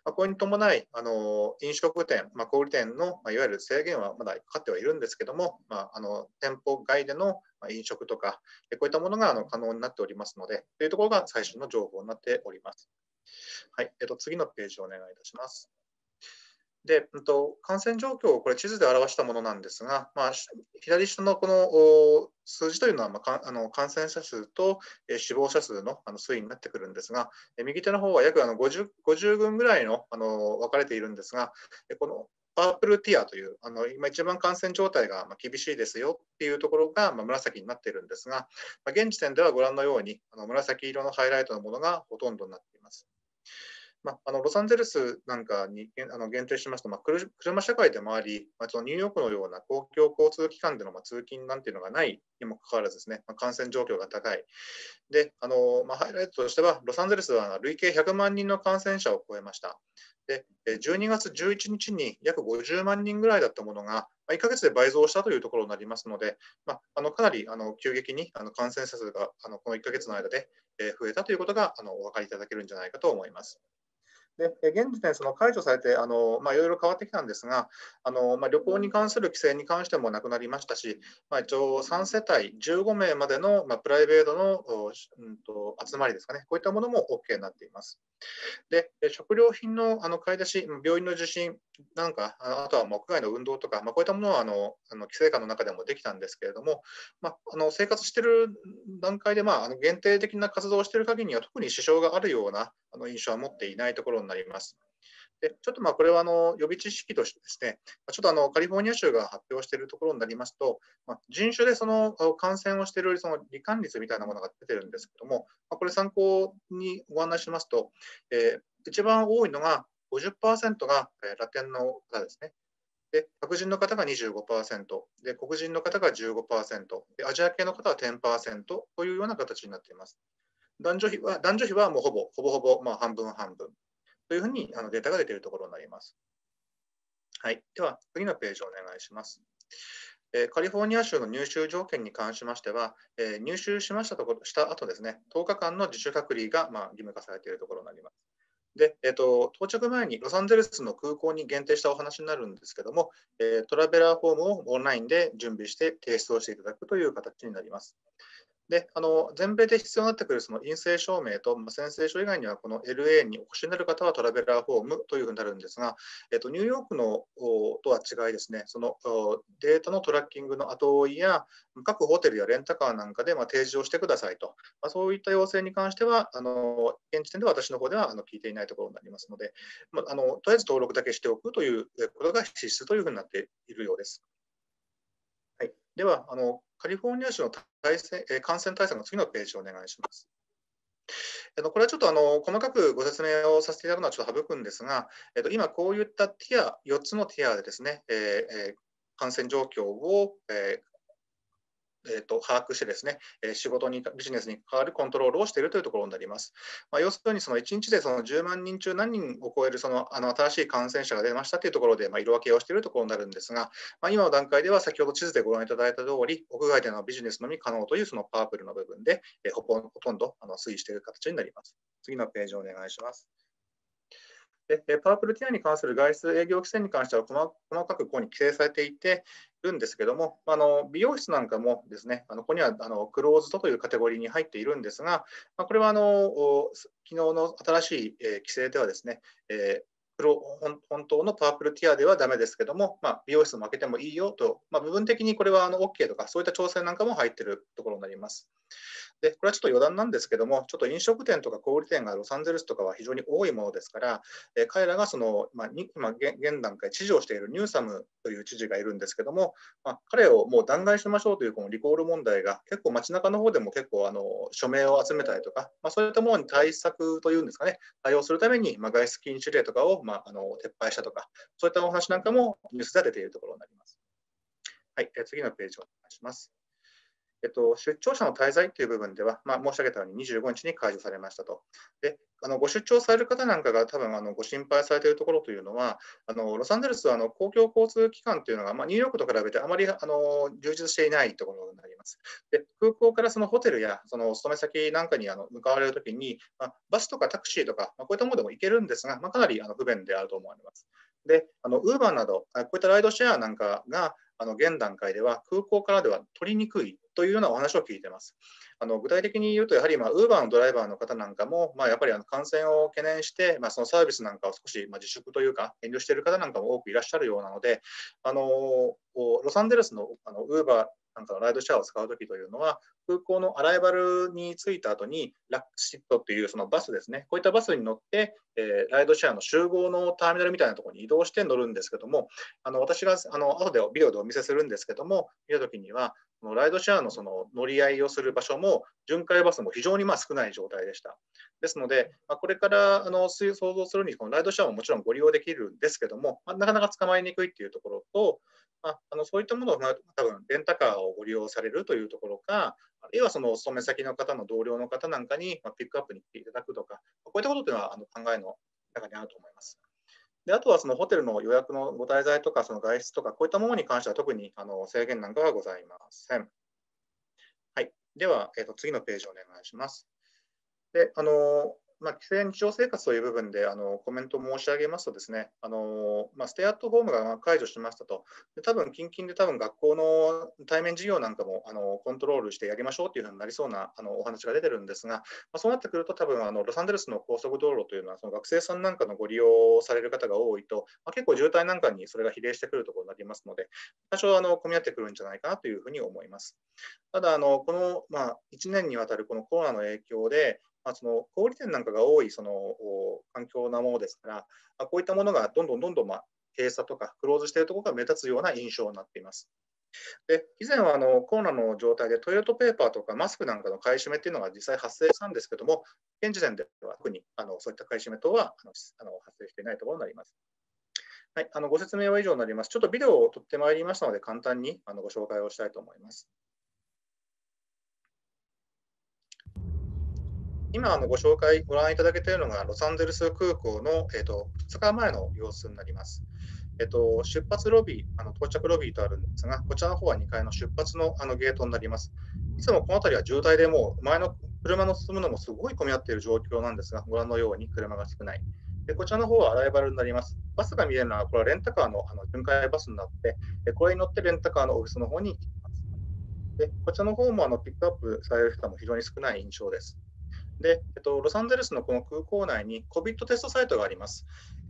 まあ、これに伴い、あの飲食店、まあ、小売店の、まあ、いわゆる制限はまだかかってはいるんですけども、まあ、あの店舗外での飲食とか、こういったものがあの可能になっておりますので、というところが最新の情報になっております。はい、えっと、次のページをお願いいたします。で、うん、と感染状況をこれ地図で表したものなんですが、まあ、左下のこの数字というのは、まあ、あの感染者数と、え死亡者数のあの推移になってくるんですが、え右手の方は約あの 50, 50群ぐらいのあの分かれているんですが、えこのパープルティアというあの今一番感染状態が厳しいですよっていうところが、ま紫になっているんですが、ま現時点ではご覧のようにあの紫色のハイライトのものがほとんどになっています。まあ、あのロサンゼルスなんかにあの限定しますと、まあ、車社会でもあり、まあ、そのニューヨークのような公共交通機関でのま通勤なんていうのがないにもかかわらずですね、まあ、感染状況が高い。で、あのまあ、ハイライトとしては、ロサンゼルスは累計100万人の感染者を超えました。で、12月11日に約50万人ぐらいだったものが、1か月で倍増したというところになりますので、まあ、あのかなりあの急激にあの感染者数があのこの1か月の間で増えたということがあのお分かりいただけるんじゃないかと思います。で現時点、その解除されていろいろ変わってきたんですが、あのまあ、旅行に関する規制に関してもなくなりましたし、まあ、一応3世帯15名までの、まあ、プライベートの、うんと集まりですかね、こういったものも OK になっています。で食料品のあの買い出し、病院の受診なんか、あとは屋外の運動とか、まあ、こういったものはあのあの規制下の中でもできたんですけれども、まあ、あの生活している段階で、まあ、あの限定的な活動をしている限りには、特に支障があるようなあの印象は持っていないところになります。でちょっとまあこれはあの予備知識としてですね、ちょっとあのカリフォルニア州が発表しているところになりますと、まあ、人種でその感染をしているその罹患率みたいなものが出てるんですけども、まあ、これ参考にご案内しますと、えー、一番多いのが50%がラテンの方ですね。で白人の方が25%で、黒人の方が15%で、アジア系の方は10%というような形になっています。男女比は男女比はもうほぼほぼほぼまあ半分半分というふうにあのデータが出ているところになります。はい、では、次のページをお願いします。カリフォルニア州の入州条件に関しましては、入州しましたところした後ですね、10日間の自主隔離がま義務化されているところになります。で、えっと、到着前にロサンゼルスの空港に限定したお話になるんですけども、えトラベラーフォームをオンラインで準備して提出をしていただくという形になります。であの全米で必要になってくるその陰性証明と、まあ、先生証以外には、この LA にお越しになる方はトラベラーフォームというふうになるんですが、えっと、ニューヨークのとは違いですね、そのデータのトラッキングの後追いや、各ホテルやレンタカーなんかでまあ提示をしてくださいと、まあ、そういった要請に関しては、あの現時点では私の方ではあの聞いていないところになりますので、まあ、あのとりあえず登録だけしておくということが必須というふうになっているようです。はい、ではあのカリフォルニア州の対戦感染対策の次のページをお願いします。これはちょっとあの細かくご説明をさせていただくのはちょっと省くんですが、えっと、今こういったティア、4つのティアでですね、えー、感染状況を、ええーと、把握してですね、え仕事に、ビジネスに関わるコントロールをしているというところになります。まあ、要するに、その1日でその10万人中何人を超えるそのあの新しい感染者が出ましたというところで、まあ、色分けをしているところになるんですが、まあ、今の段階では先ほど地図でご覧いただいた通り、屋外でのビジネスのみ可能というそのパープルの部分で、えほとんどあの推移している形になります。次のページをお願いします。でパープルティアに関する外出営業規制に関しては細かくここに規制されていてるんですけども、あの美容室なんかもですね、あのここにはあのクローズドというカテゴリーに入っているんですが、まこれはあの昨日の新しい、え規制ではですね、えプロ本当のパープルティアではだめですけども、ま美容室も開けてもいいよと、ま部分的にこれはあの OK とか、そういった調整なんかも入っているところになります。でこれはちょっと余談なんですけども、ちょっと飲食店とか小売店がロサンゼルスとかは非常に多いものですから、え彼らがその、まあ、今現段階、知事をしているニューサムという知事がいるんですけども、まあ、彼をもう弾劾しましょうというこのリコール問題が結構街中の方でも結構あの署名を集めたりとか、まあ、そういったものに対策というんですかね、対応するために、ま外出禁止令とかを、まあの撤廃したとか、そういったお話なんかもニュースで出ているところになります。はい、次のページをお願いします。えっと、出張者の滞在という部分では、まあ、申し上げたように25日に解除されましたと。であのご出張される方なんかが多分あのご心配されているところというのは、あのロサンゼルスはあの公共交通機関というのが、まあ、ニューヨークと比べてあまりあの充実していないところになります。で空港からそのホテルやその勤め先なんかにあの向かわれるときに、まあ、バスとかタクシーとか、まあ、こういったものでも行けるんですが、まあ、かなりあの不便であると思われます。で、ウーバーなど、こういったライドシェアなんかが、あの現段階では空港からでは取りにくいというようなお話を聞いてます。あの具体的に言うと、やはり、まあ、ウーバーのドライバーの方なんかも、まあ、やっぱりあの感染を懸念して、まあ、そのサービスなんかを少し、まあ、自粛というか、遠慮している方なんかも多くいらっしゃるようなので、あのロサンゼルスのあのウーバーなんライドシェアを使うときというのは、空港のアライバルに着いた後に、ラックシットというそのバスですね、こういったバスに乗って、えー、ライドシェアの集合のターミナルみたいなところに移動して乗るんですけども、あの私があの後でビデオでお見せするんですけども、見たときには、このライドシェアのその乗り合いをする場所も、巡回バスも非常にまあ少ない状態でした。ですので、まあ、これからあの想像するに、このライドシェアももちろんご利用できるんですけども、まあ、なかなか捕まえにくいっていうところと、まあ、あのそういったものを、踏まえあ、多分レンタカーをご利用されるというところか、あるいはそのお勤め先の方の同僚の方なんかに、まあ、ピックアップに来ていただくとか、こういったことというのはあの考えの中にあると思います。であとはそのホテルの予約のご滞在とか、その外出とか、こういったものに関しては特にあの制限なんかはございません。はい、では、えー、と次のページをお願いします。であのまあ、規制日常生活という部分であのコメント申し上げますとですね、あのまあ、ステイアットホームが解除しましたと、で多分近々で多分学校の対面授業なんかもあのコントロールしてやりましょうというふうになりそうなあのお話が出てるんですが、まあ、そうなってくると多分あのロサンゼルスの高速道路というのはその学生さんなんかのご利用される方が多いと、まあ、結構渋滞なんかにそれが比例してくるところになりますので、多少あの混み合ってくるんじゃないかなというふうに思います。ただあのこの、まあ、1年にわたるこのコロナの影響でまあ、その小売店なんかが多いその環境なものですから、まあ、こういったものがどんどんどんどん、まあ、閉鎖とかクローズしているところが目立つような印象になっています。で以前はあのコロナの状態でトイレットペーパーとかマスクなんかの買い占めっていうのが実際発生したんですけども、現時点では特にあのそういった買い占め等はあの発生していないところになります。はい、あのご説明は以上になります。ちょっとビデオを撮ってまいりましたので、簡単にあのご紹介をしたいと思います。今あのご紹介、ご覧いただけているのが、ロサンゼルス空港の、えーと、2日前の様子になります。えっ、ー、と、出発ロビーあの、到着ロビーとあるんですが、こちらの方は2階の出発のあのゲートになります。いつもこの辺りは渋滞でもう、前の車の進むのもすごい混み合っている状況なんですが、ご覧のように車が少ない。でこちらの方はアライバルになります。バスが見えるのは、これはレンタカーのあの巡回バスになって、これに乗ってレンタカーのオフィスの方に行きます。でこちらの方もあのピックアップされる人も非常に少ない印象です。で、えっと、ロサンゼルスのこの空港内に COVID テストサイトがあります。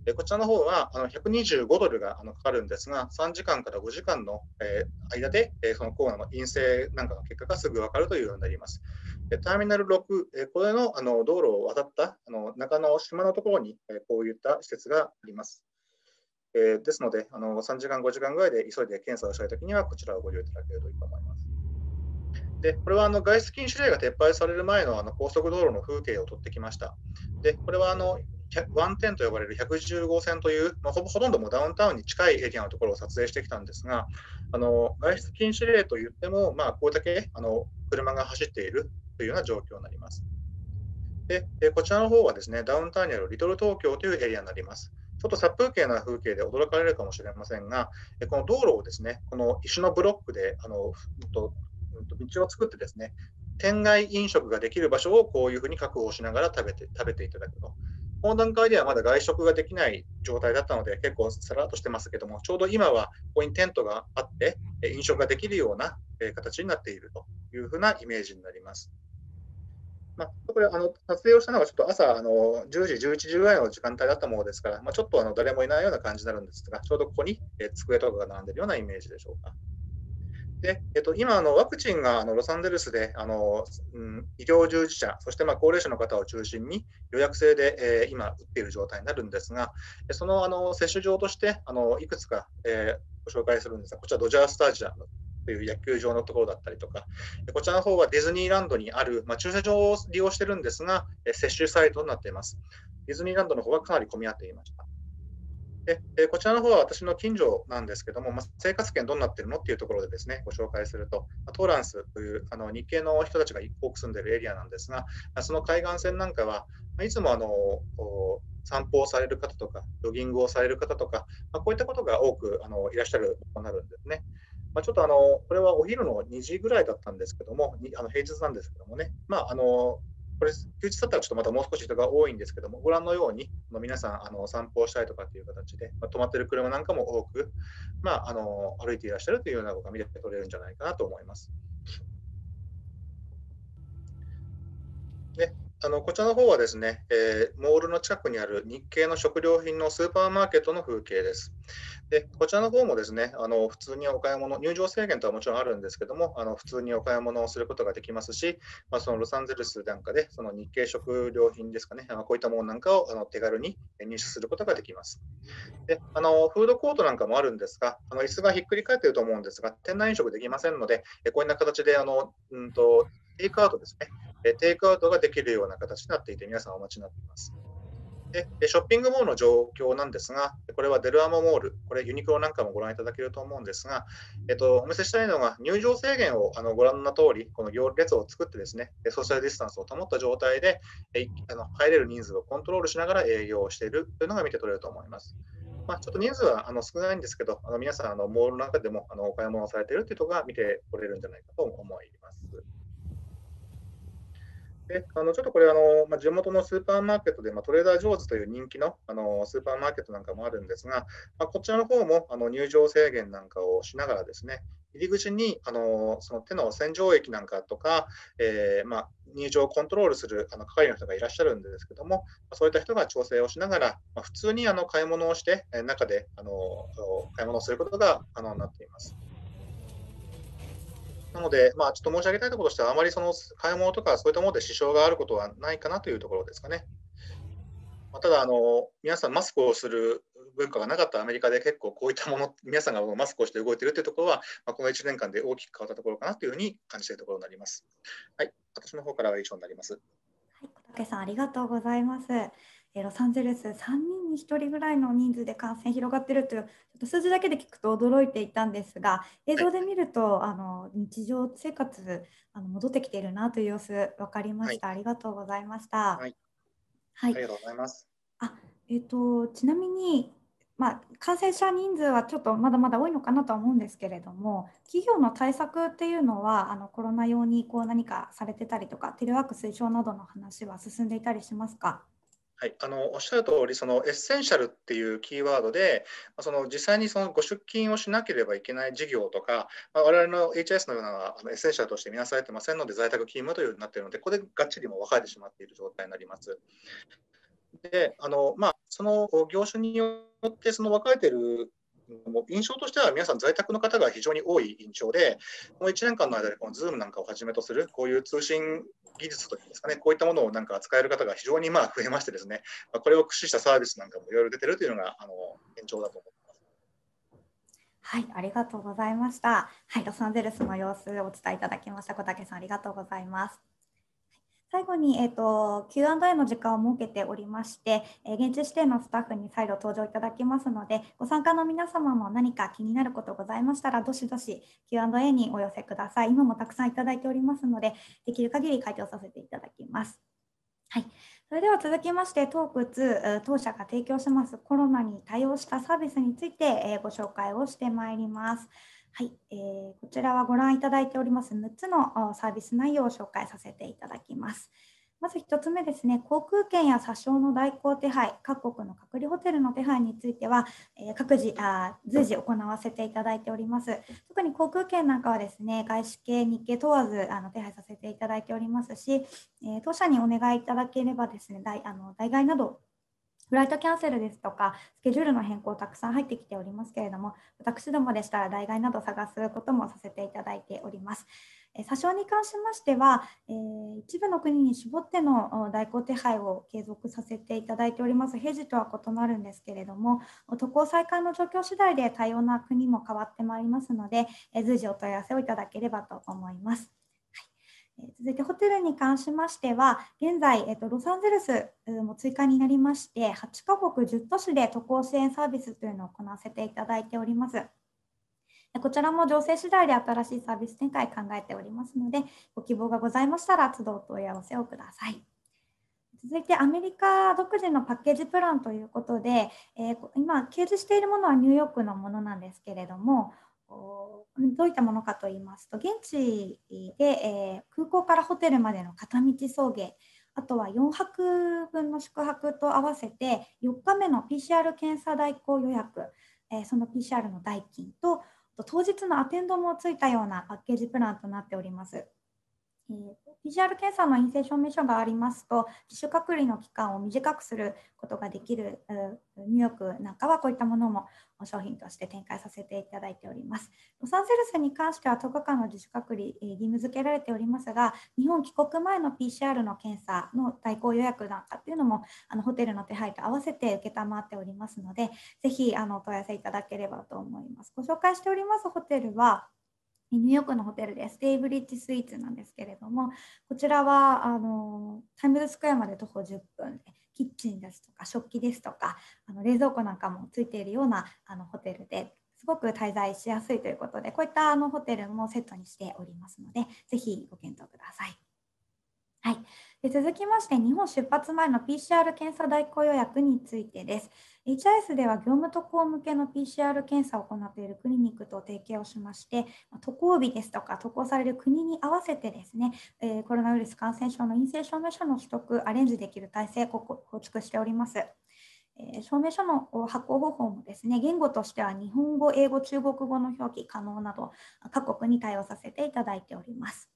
えこちらの方はあの125ドルがあのかかるんですが、3時間から5時間の、えー、間で、えー、そのコーナーの陰性なんかの結果がすぐ分かるというようになります。でターミナル6、えこれのあの道路を渡ったあの中の島のところに、えこういった施設があります。えー、ですのであの、3時間、5時間ぐらいで急いで検査をしたいときには、こちらをご利用いただけるといいと思います。で、これはあの外出禁止令が撤廃される前のあの高速道路の風景を撮ってきました。で、これはあの110と呼ばれる110号線という、まあ、ほぼほとんどもダウンタウンに近いエリアのところを撮影してきたんですが、あの外出禁止令といっても、まあ、これだけあの車が走っているというような状況になります。で、こちらの方はですね、ダウンタウンにあるリトル東京というエリアになります。ちょっと殺風景な風景で驚かれるかもしれませんが、この道路をですね、この石のブロックであの道を作ってですね、店外飲食ができる場所をこういうふうに確保しながら食べて食べていただくと。この段階ではまだ外食ができない状態だったので、結構さらっとしてますけども、ちょうど今はここにテントがあって、飲食ができるような形になっているというふうなイメージになります。まあ、これあの、撮影をしたのがちょっと朝あの10時、11時ぐらいの時間帯だったものですから、まあ、ちょっとあの誰もいないような感じになるんですが、ちょうどここに、え机とかが並んでいるようなイメージでしょうか。でえっと、今あの、ワクチンがあのロサンゼルスであの、うん、医療従事者、そしてまあ高齢者の方を中心に予約制で、えー、今、打っている状態になるんですが、そのあの接種場としてあのいくつか、えー、ご紹介するんですが、こちら、ドジャースタジアムという野球場のところだったりとか、こちらの方はディズニーランドにある、まあ、駐車場を利用してるんですが、接種サイトになっています。ディズニーランドの方はかなり混み合っていました。でえこちらの方は私の近所なんですけども、まあ、生活圏どうなってるのっていうところでですねご紹介すると、まトーランスというあの日系の人たちが多く住んでるエリアなんですが、まその海岸線なんかは、まいつもあの散歩をされる方とか、ジョギングをされる方とか、まこういったことが多くあのいらっしゃるとになるんですね。まあ、ちょっとあのこれはお昼の2時ぐらいだったんですけども、あの平日なんですけどもね、まあ、あのこれ、休日だったらちょっとまたもう少し人が多いんですけども、ご覧のように、皆さん、あの散歩をしたりとかっていう形で、まあ、止まってる車なんかも多く、まあ、あの歩いていらっしゃるというようなことが見て取れるんじゃないかなと思います。ね、あのこちらの方はですね、えー、モールの近くにある日系の食料品のスーパーマーケットの風景です。でこちらの方もですね、あの普通にお買い物、入場制限とはもちろんあるんですけども、あの普通にお買い物をすることができますし、まあ、そのロサンゼルスなんかで、その日系食料品ですかね、あこういったものなんかをあの手軽に入手することができます。であのフードコートなんかもあるんですが、あの椅子がひっくり返っていると思うんですが、店内飲食できませんので、こんな形であの、うんとテイクアウトですね。えテイクアウトができるような形になっていて、皆さんお待ちになっています。でショッピングモールの状況なんですが、これはデルアモモール、これユニクロなんかもご覧いただけると思うんですが、えっと、お見せしたいのが入場制限をあのご覧の通り、この行列を作ってですね、ソーシャルディスタンスを保った状態で、えあの入れる人数をコントロールしながら営業をしているというのが見て取れると思います。まあ、ちょっと人数はあの少ないんですけど、あの皆さんあのモールの中でもあのお買い物をされているというところが見て取れるんじゃないかと思います。であのちょっとこれあの、まあ、地元のスーパーマーケットで、まあ、トレーダー・ジョーズという人気のあのスーパーマーケットなんかもあるんですが、まあ、こちらの方もあの入場制限なんかをしながらですね、入り口にあのその手の洗浄液なんかとか、えー、まあ、入場をコントロールするあの係の人がいらっしゃるんですけども、そういった人が調整をしながら、まあ、普通にあの買い物をして、中であの買い物をすることが可能になっています。なので、まあ、ちょっと申し上げたいところとしては、あまりその買い物とかそういったもので支障があることはないかなというところですかね。まあ、ただあの、皆さんマスクをする文化がなかったアメリカで結構こういったもの、皆さんがマスクをして動いているというところは、まあ、この1年間で大きく変わったところかなというふうに感じているところになります。はい、私の方からは以上になります。はい、小竹さんありがとうございます。えロサンゼルス3人に1人ぐらいの人数で感染広がってるというちょっと数字だけで聞くと驚いていたんですが映像で見ると、はい、あの日常生活あの戻ってきているなという様子分かりました、はい、ありがとうございました、はい、はい、ありがとうございますあ、えーと、とちなみに、まあ、感染者人数はちょっとまだまだ多いのかなとは思うんですけれども企業の対策っていうのはあのコロナ用にこう何かされてたりとかテレワーク推奨などの話は進んでいたりしますかはい、あのおっしゃる通りそのエッセンシャルっていうキーワードでその実際にそのご出勤をしなければいけない事業とか、まあ、我々の HS のようなあのエッセンシャルとして見なされてませんので在宅勤務というようになっているのでここでがっちりも分かれてしまっている状態になります。であのまあ、その業種によってその分かれているもう印象としては皆さん在宅の方が非常に多い印象で、この1年間の間でこの Zoom なんかをはじめとするこういう通信技術というんですかね、こういったものをなんか使える方が非常にまあ増えましてですね、まあ、これを駆使したサービスなんかもいろいろ出てるというのがあの現状だと思います。はい、ありがとうございました。はい、ロサンゼルスの様子をお伝えいただきました。小竹さん、ありがとうございます。最後に、えーと、Q&A の時間を設けておりまして、えー、現地指定のスタッフに再度登場いただきますので、ご参加の皆様も何か気になることございましたら、どしどし Q&A にお寄せください。今もたくさんいただいておりますので、できる限り回答させていただきます。はい、それでは続きまして、トーク2、当社が提供しますコロナに対応したサービスについて、えー、ご紹介をしてまいります。はい、えー、こちらはご覧いただいております6つのサービス内容を紹介させていただきます。まず1つ目ですね、航空券や殺傷の代行手配、各国の隔離ホテルの手配については、えー、各自あ随時行わせていただいております。特に航空券なんかはですね、外資系、日系問わずあの手配させていただいておりますし、えー、当社にお願いいただければですね、代あの代替などフライトキャンセルですとか、スケジュールの変更たくさん入ってきておりますけれども、私どもでしたら代替など探すこともさせていただいております。詐称に関しましては、えー、一部の国に絞っての代行手配を継続させていただいております、平時とは異なるんですけれども、渡航再開の状況次第で多様な国も変わってまいりますので、随時お問い合わせをいただければと思います。続いてホテルに関しましては、現在、えっと、ロサンゼルスも追加になりまして、8カ国10都市で渡航支援サービスというのを行わせていただいております。こちらも情勢次第で新しいサービス展開考えておりますので、ご希望がございましたら、都度お問い合わせをください。続いてアメリカ独自のパッケージプランということで、えー、今、掲示しているものはニューヨークのものなんですけれども、どういったものかといいますと現地で、えー、空港からホテルまでの片道送迎あとは4泊分の宿泊と合わせて4日目の PCR 検査代行予約、えー、その PCR の代金と当日のアテンドもついたようなパッケージプランとなっております。えー、PCR 検査の陰性証明書がありますと、自主隔離の期間を短くすることができるニューヨークなんかは、こういったものも商品として展開させていただいております。ロサンゼルスに関しては10日間の自主隔離、え義務付けられておりますが、日本帰国前の PCR の検査の代行予約なんかというのも、あのホテルの手配と合わせて承っておりますので、ぜひあのお問い合わせいただければと思います。ご紹介しておりますホテルは、ニューヨークのホテルです。デイブリッジスイーツなんですけれども、こちらはあのタイムズスクエアまで徒歩10分で、キッチンですとか食器ですとか、あの冷蔵庫なんかもついているようなあのホテルで、すごく滞在しやすいということで、こういったあのホテルもセットにしておりますので、ぜひご検討ください。はい、で続きまして、日本出発前の PCR 検査代行予約についてです。HIS では業務渡航向けの PCR 検査を行っているクリニックと提携をしまして、渡航日ですとか、渡航される国に合わせてですね、えコロナウイルス感染症の陰性証明書の取得、アレンジできる体制を構築しております。証明書の発行方法もですね言語としては日本語、英語、中国語の表記可能など各国に対応させていただいております。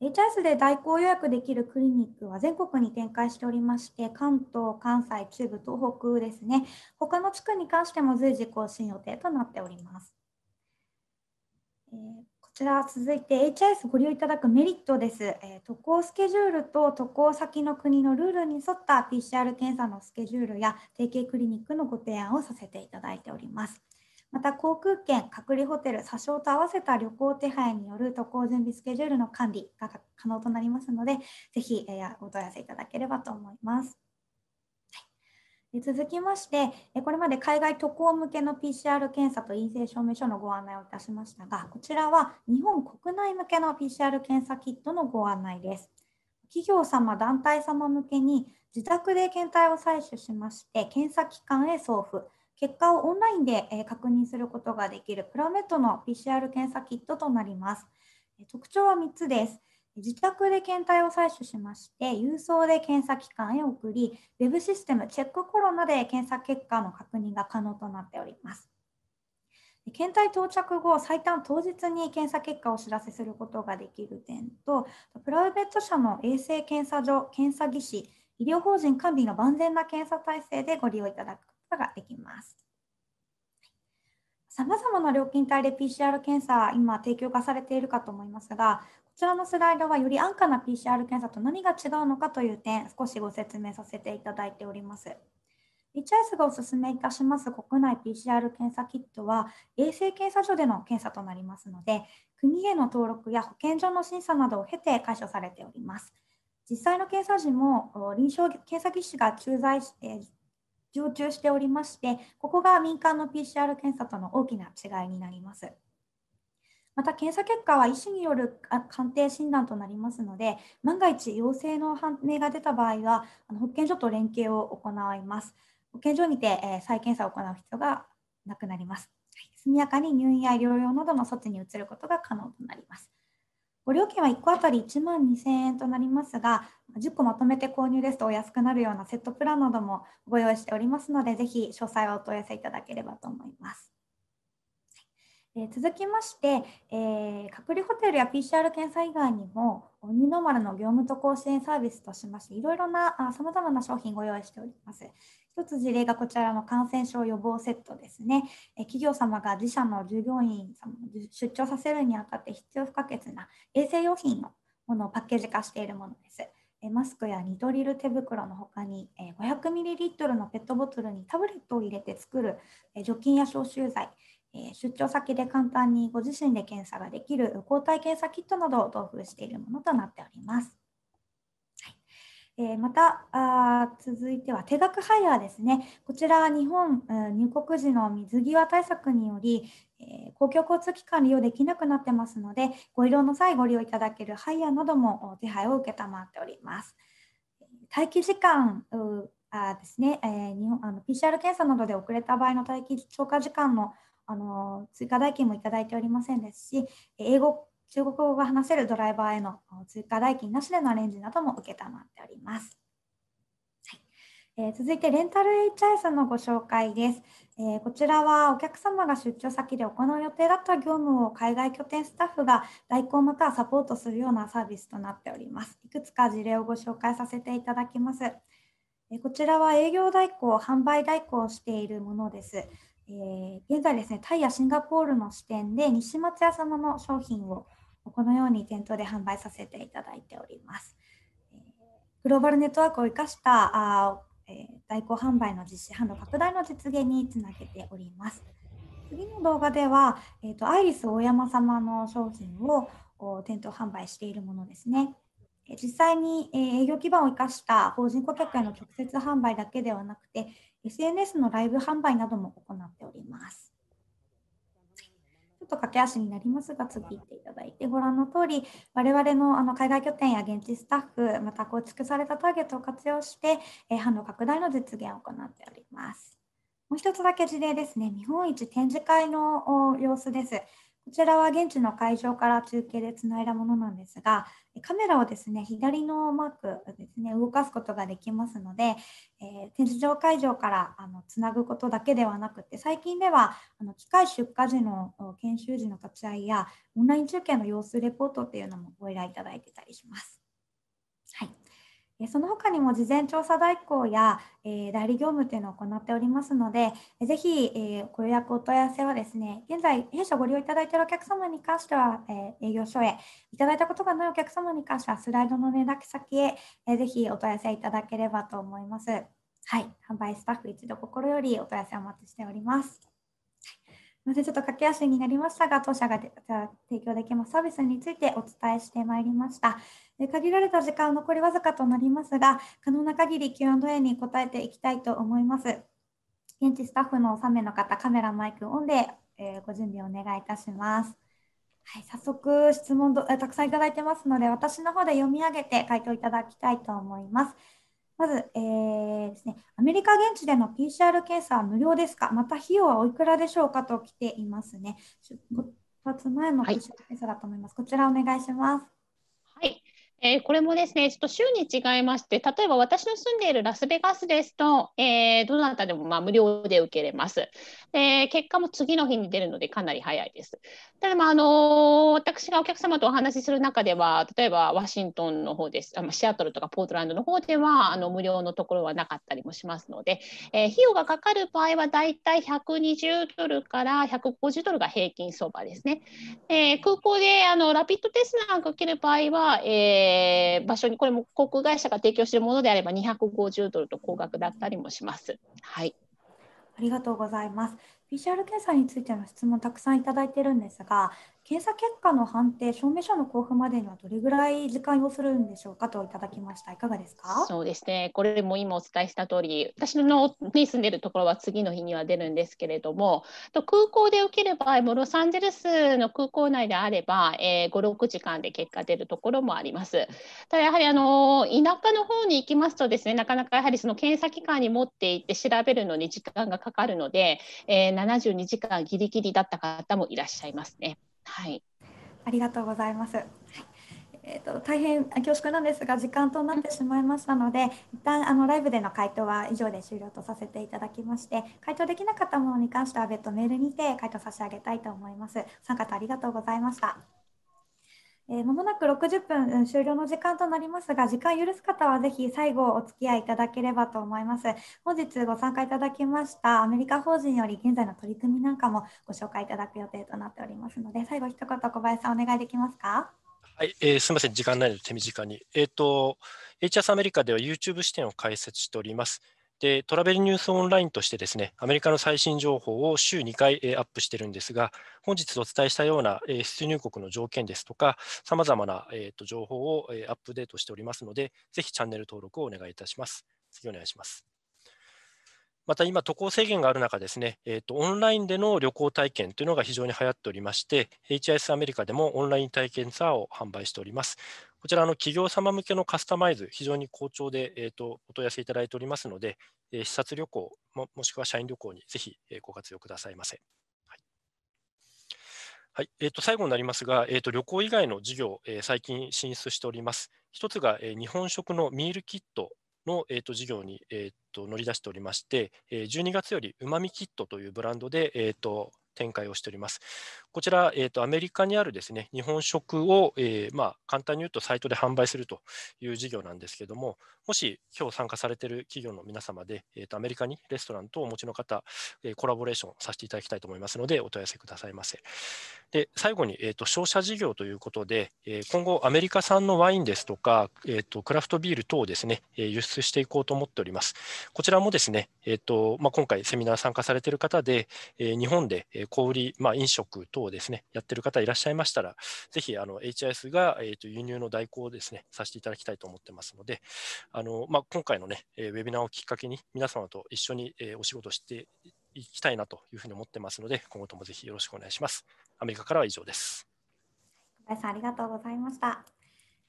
HIS で代行予約できるクリニックは全国に展開しておりまして、関東、関西、中部、東北ですね、他の地区に関しても随時更新予定となっております。えー、こちら続いて HIS ご利用いただくメリットです、えー、渡航スケジュールと渡航先の国のルールに沿った PCR 検査のスケジュールや提携クリニックのご提案をさせていただいております。また航空券、隔離ホテル、詐称と合わせた旅行手配による渡航準備スケジュールの管理が可能となりますので、ぜひ、えー、お問い合わせいただければと思います。続きまして、これまで海外渡航向けの PCR 検査と陰性証明書のご案内をいたしましたが、こちらは日本国内向けの PCR 検査キットのご案内です。企業様、団体様向けに自宅で検体を採取しまして、検査機関へ送付。結果をオンラインで確認することができるプラメットの PCR 検査キットとなります。特徴は3つです。自宅で検体を採取しまして、郵送で検査機関へ送り、ウェブシステムチェックコロナで検査結果の確認が可能となっております。検体到着後、最短当日に検査結果をお知らせすることができる点と、プライベート社の衛生検査所、検査技師、医療法人完備の万全な検査体制でご利用いただくことができます。さまざまな料金帯で PCR 検査、今提供がされているかと思いますが、こちらのスライドはより安価な PCR 検査と何が違うのかという点、少しご説明させていただいております。HIS がお勧めいたします国内 PCR 検査キットは、衛生検査所での検査となりますので、国への登録や保健所の審査などを経て解消されております。実際の検査時も臨床検査技師が駐在、え常駐しておりまして、ここが民間の PCR 検査との大きな違いになります。また検査結果は医師による鑑定診断となりますので、万が一陽性の判明が出た場合は、あの保健所と連携を行います。保健所にて、え再検査を行う必要がなくなります。速やかに入院や療養などの措置に移ることが可能となります。ご料金は1個あたり1万2000円となりますが、10個まとめて購入ですとお安くなるようなセットプランなどもご用意しておりますので、ぜひ詳細をお問い合わせいただければと思います。え続きまして、えー、隔離ホテルや PCR 検査以外にも、ニューノーマルの業務と更新サービスとしまして、いろいろなさまざまな商品ご用意しております。一つ事例がこちらの感染症予防セットですね。企業様が自社の従業員様を出張させるにあたって必要不可欠な衛生用品のものをパッケージ化しているものです。マスクやニトリル手袋の他に 500ml のペットボトルにタブレットを入れて作る除菌や消臭剤、出張先で簡単にご自身で検査ができる抗体検査キットなどを同封しているものとなっております。えまたあ続いては定額ハイヤーですね。こちらは日本入国時の水際対策により、え公共交通機関利用できなくなってますので、ご移動の際ご利用いただけるハイヤーなども手配を承っております。待機時間あですね、えー、日本あの PCR 検査などで遅れた場合の待機超過時間のあの追加代金もいただいておりませんですし、英語中国語が話せるドライバーへの追加代金なしでのアレンジなども承っております。はいえー、続いてレンタル HIS のご紹介です、えー、こちらはお客様が出張先で行う予定だった業務を海外拠点スタッフが代行またはサポートするようなサービスとなっております。いくつか事例をご紹介させていただきます。えー、こちらは営業代行、販売代行をしているものです。え現在ですね、タイやシンガポールの支店で西松屋様の商品をこのように店頭で販売させていただいております。グローバルネットワークを生かしたあ、え代行販売の実施、販路拡大の実現につなげております。次の動画では、えーと、アイリス大山様の商品を店頭販売しているものですね。実際に営業基盤を生かした法人顧客への直接販売だけではなくて、SNS のライブ販売なども行っております。と駆け足になりますが、次行っていただいて、ご覧の通り、我々のあの海外拠点や現地スタッフ、また構築されたターゲットを活用して、え販路拡大の実現を行っております。もう一つだけ事例ですね、日本一展示会の様子です。こちらは現地の会場から中継でつないだものなんですが、カメラをですね、左のマークですね、動かすことができますので、えー、展示場会場からあのつなぐことだけではなくて、最近ではあの機械出荷時の研修時の立ち会いや、オンライン中継の様子レポートっていうのもご依頼いただいてたりします。その他にも事前調査代行や、え代理業務というのを行っておりますので、ぜひ、えご予約お問い合わせはですね、現在、弊社ご利用いただいているお客様に関しては、え営業所へ、いただいたことがないお客様に関しては、スライドの連絡先へ、えぜひお問い合わせいただければと思います。はい、販売スタッフ一度心よりお問い合わせお待ちしております。ちょっと駆け足になりましたが、当社が提供できますサービスについてお伝えしてまいりました。限られた時間、残りわずかとなりますが、可能な限り Q&A に答えていきたいと思います。現地スタッフの3名の方、カメラ、マイクオンで、えご準備お願いいたします。はい、早速質問どたくさんいただいてますので、私の方で読み上げて回答いただきたいと思います。まず、えー、ですね、アメリカ現地での PCR 検査は無料ですかまた費用はおいくらでしょうかと来ていますね。出発前の PCR 検査だと思います。はい、こちらお願いします。えー、これもですね、ちょっと州に違いまして、例えば私の住んでいるラスベガスですと、えー、どなたでもま無料で受けれます。で結果も次の日に出るのでかなり早いです。ただ、まああのー、私がお客様とお話しする中では、例えばワシントンの方です、あシアトルとかポートランドの方ではあの無料のところはなかったりもしますので、え費用がかかる場合はだいたい120ドルから150ドルが平均相場ですね。え空港であのラピッドテストなんか受ける場合は、えーえー、場所にこれも航空会社が提供しているものであれば250ドルと高額だったりもします。はい、ありがとうございます。PCR 検査についての質問たくさんいただいてるんですが、検査結果の判定、証明書の交付までにはどれぐらい時間をするんでしょうかといただきました。いかがですかそうですね、これも今お伝えした通り、私のに住んでるところは次の日には出るんですけれども、と空港で受ける場合もロサンゼルスの空港内であれば、えー、5、6時間で結果出るところもあります。ただやはりあの田舎の方に行きますとですね、なかなかやはりその検査機関に持って行って調べるのに時間がかかるので、えー、72時間ぎりぎりだった方もいらっしゃいますね。はい。ありがとうございます。えーと、大変恐縮なんですが時間となってしまいましたので一旦あのライブでの回答は以上で終了とさせていただきまして回答できなかったものに関しては別途メールにて回答差し上げたいと思います。お方ありがとうございました。えー、もなく60分終了の時間となりますが、時間許す方はぜひ最後お付き合いいただければと思います。本日ご参加いただきましたアメリカ法人より現在の取り組みなんかもご紹介いただく予定となっておりますので、最後一言小林さんお願いできますか。はい、えー、すみません、時間ないので手短に。えっ、ー、と、HS アメリカでは YouTube 視点を開設しております。で、トラベルニュースオンラインとしてですね、アメリカの最新情報を週2回、えアップしてるんですが、本日お伝えしたような、え出入国の条件ですとか、さまざまな、えと、情報を、えアップデートしておりますので、ぜひチャンネル登録をお願いいたします。次お願いします。また今、渡航制限がある中ですね、えーと、オンラインでの旅行体験というのが非常に流行っておりまして、HIS アメリカでもオンライン体験ツアーを販売しております。こちらの企業様向けのカスタマイズ、非常に好調で、えーと、お問い合わせいただいておりますので、えー、視察旅行も、もしくは社員旅行にぜひ、えー、ご活用くださいませ。はいはいえー、と最後になりますが、えー、と旅行以外の事業、えー、最近進出しております。一つが、えー、日本食のミールキットの、えー、と事業に、えー、と乗り出しておりまして、えー、12月よりうまみキットというブランドで、えー、と展開をしております。こちら、えーと、アメリカにあるですね日本食を、えー、まあ、簡単に言うとサイトで販売するという事業なんですけども、もし今日参加されている企業の皆様で、えーと、アメリカにレストランとお持ちの方、えー、コラボレーションさせていただきたいと思いますので、お問い合わせくださいませ。で最後に、えーと、商社事業ということで、えー、今後、アメリカ産のワインですとか、えーと、クラフトビール等をですね、え輸出していこうと思っております。こちらもですね、えーとまあ、今回、セミナー参加されている方で、え日本で小売り、まあ、飲食等こをですね、やってる方いらっしゃいましたら、ぜひあの HIS が、えー、と輸入の代行をですね、させていただきたいと思ってますので、あのまあ、今回のね、ウェビナーをきっかけに皆様と一緒にお仕事していきたいなというふうに思ってますので、今後ともぜひよろしくお願いします。アメリカからは以上です。林さん、ありがとうございました。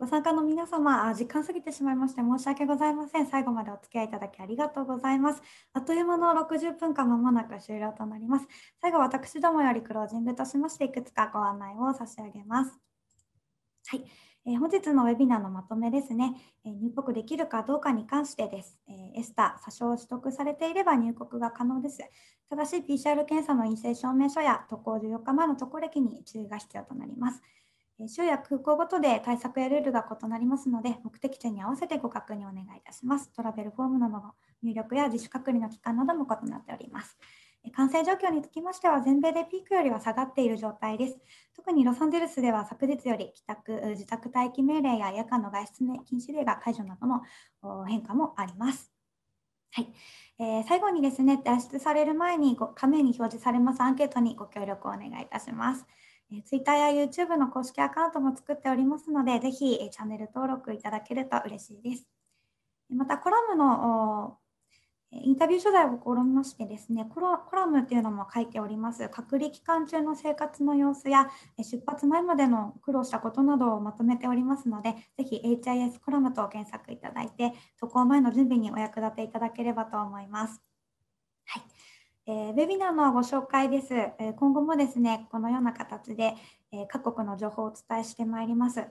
ご参加の皆様、時間過ぎてしまいまして申し訳ございません。最後までお付き合いいただきありがとうございます。あっという間の60分間、まもなく終了となります。最後、私どもよりクロージングとしまして、いくつかご案内を差し上げます。はい。えー、本日のウェビナーのまとめですね、えー、入国できるかどうかに関してです。えー、エスタ、詐称を取得されていれば入国が可能です。ただし、PCR 検査の陰性証明書や渡航14日前の渡航歴に注意が必要となります。週や空港ごとで対策やルールが異なりますので、目的地に合わせてご確認をお願いいたします。トラベルフォームなどの入力や自主隔離の期間なども異なっております。感染状況につきましては、全米でピークよりは下がっている状態です。特にロサンゼルスでは昨日より帰宅、自宅待機命令や夜間の外出禁止令が解除などの変化もあります。はいえー、最後にですね、脱出される前にご画面に表示されますアンケートにご協力をお願いいたします。え Twitter や YouTube の公式アカウントも作っておりますので、ぜひ、えチャンネル登録いただけると嬉しいです。また、コラムのインタビュー取材を試みましてですねコラムというのも書いております隔離期間中の生活の様子や出発前までの苦労したことなどをまとめておりますのでぜひ HIS コラムと検索いただいて渡航前の準備にお役立ていただければと思います。えー、ウェビナーのご紹介です。え今後もですね、このような形で、え各国の情報をお伝えしてまいります。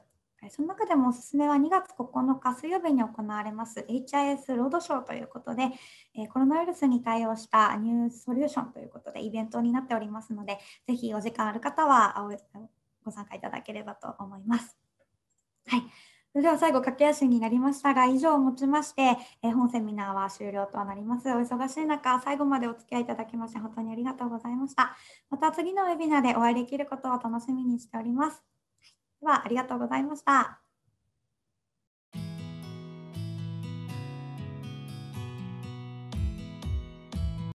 その中でもおすすめは2月9日水曜日に行われます HIS ロードショーということで、コロナウイルスに対応したニュースソリューションということでイベントになっておりますので、ぜひお時間ある方はご参加いただければと思います。はい。それでは最後、駆け足になりましたが、以上をもちまして、え本セミナーは終了となります。お忙しい中、最後までお付き合いいただきまして、本当にありがとうございました。また次のウェビナーでお会いできることを楽しみにしております。では、ありがとうございました。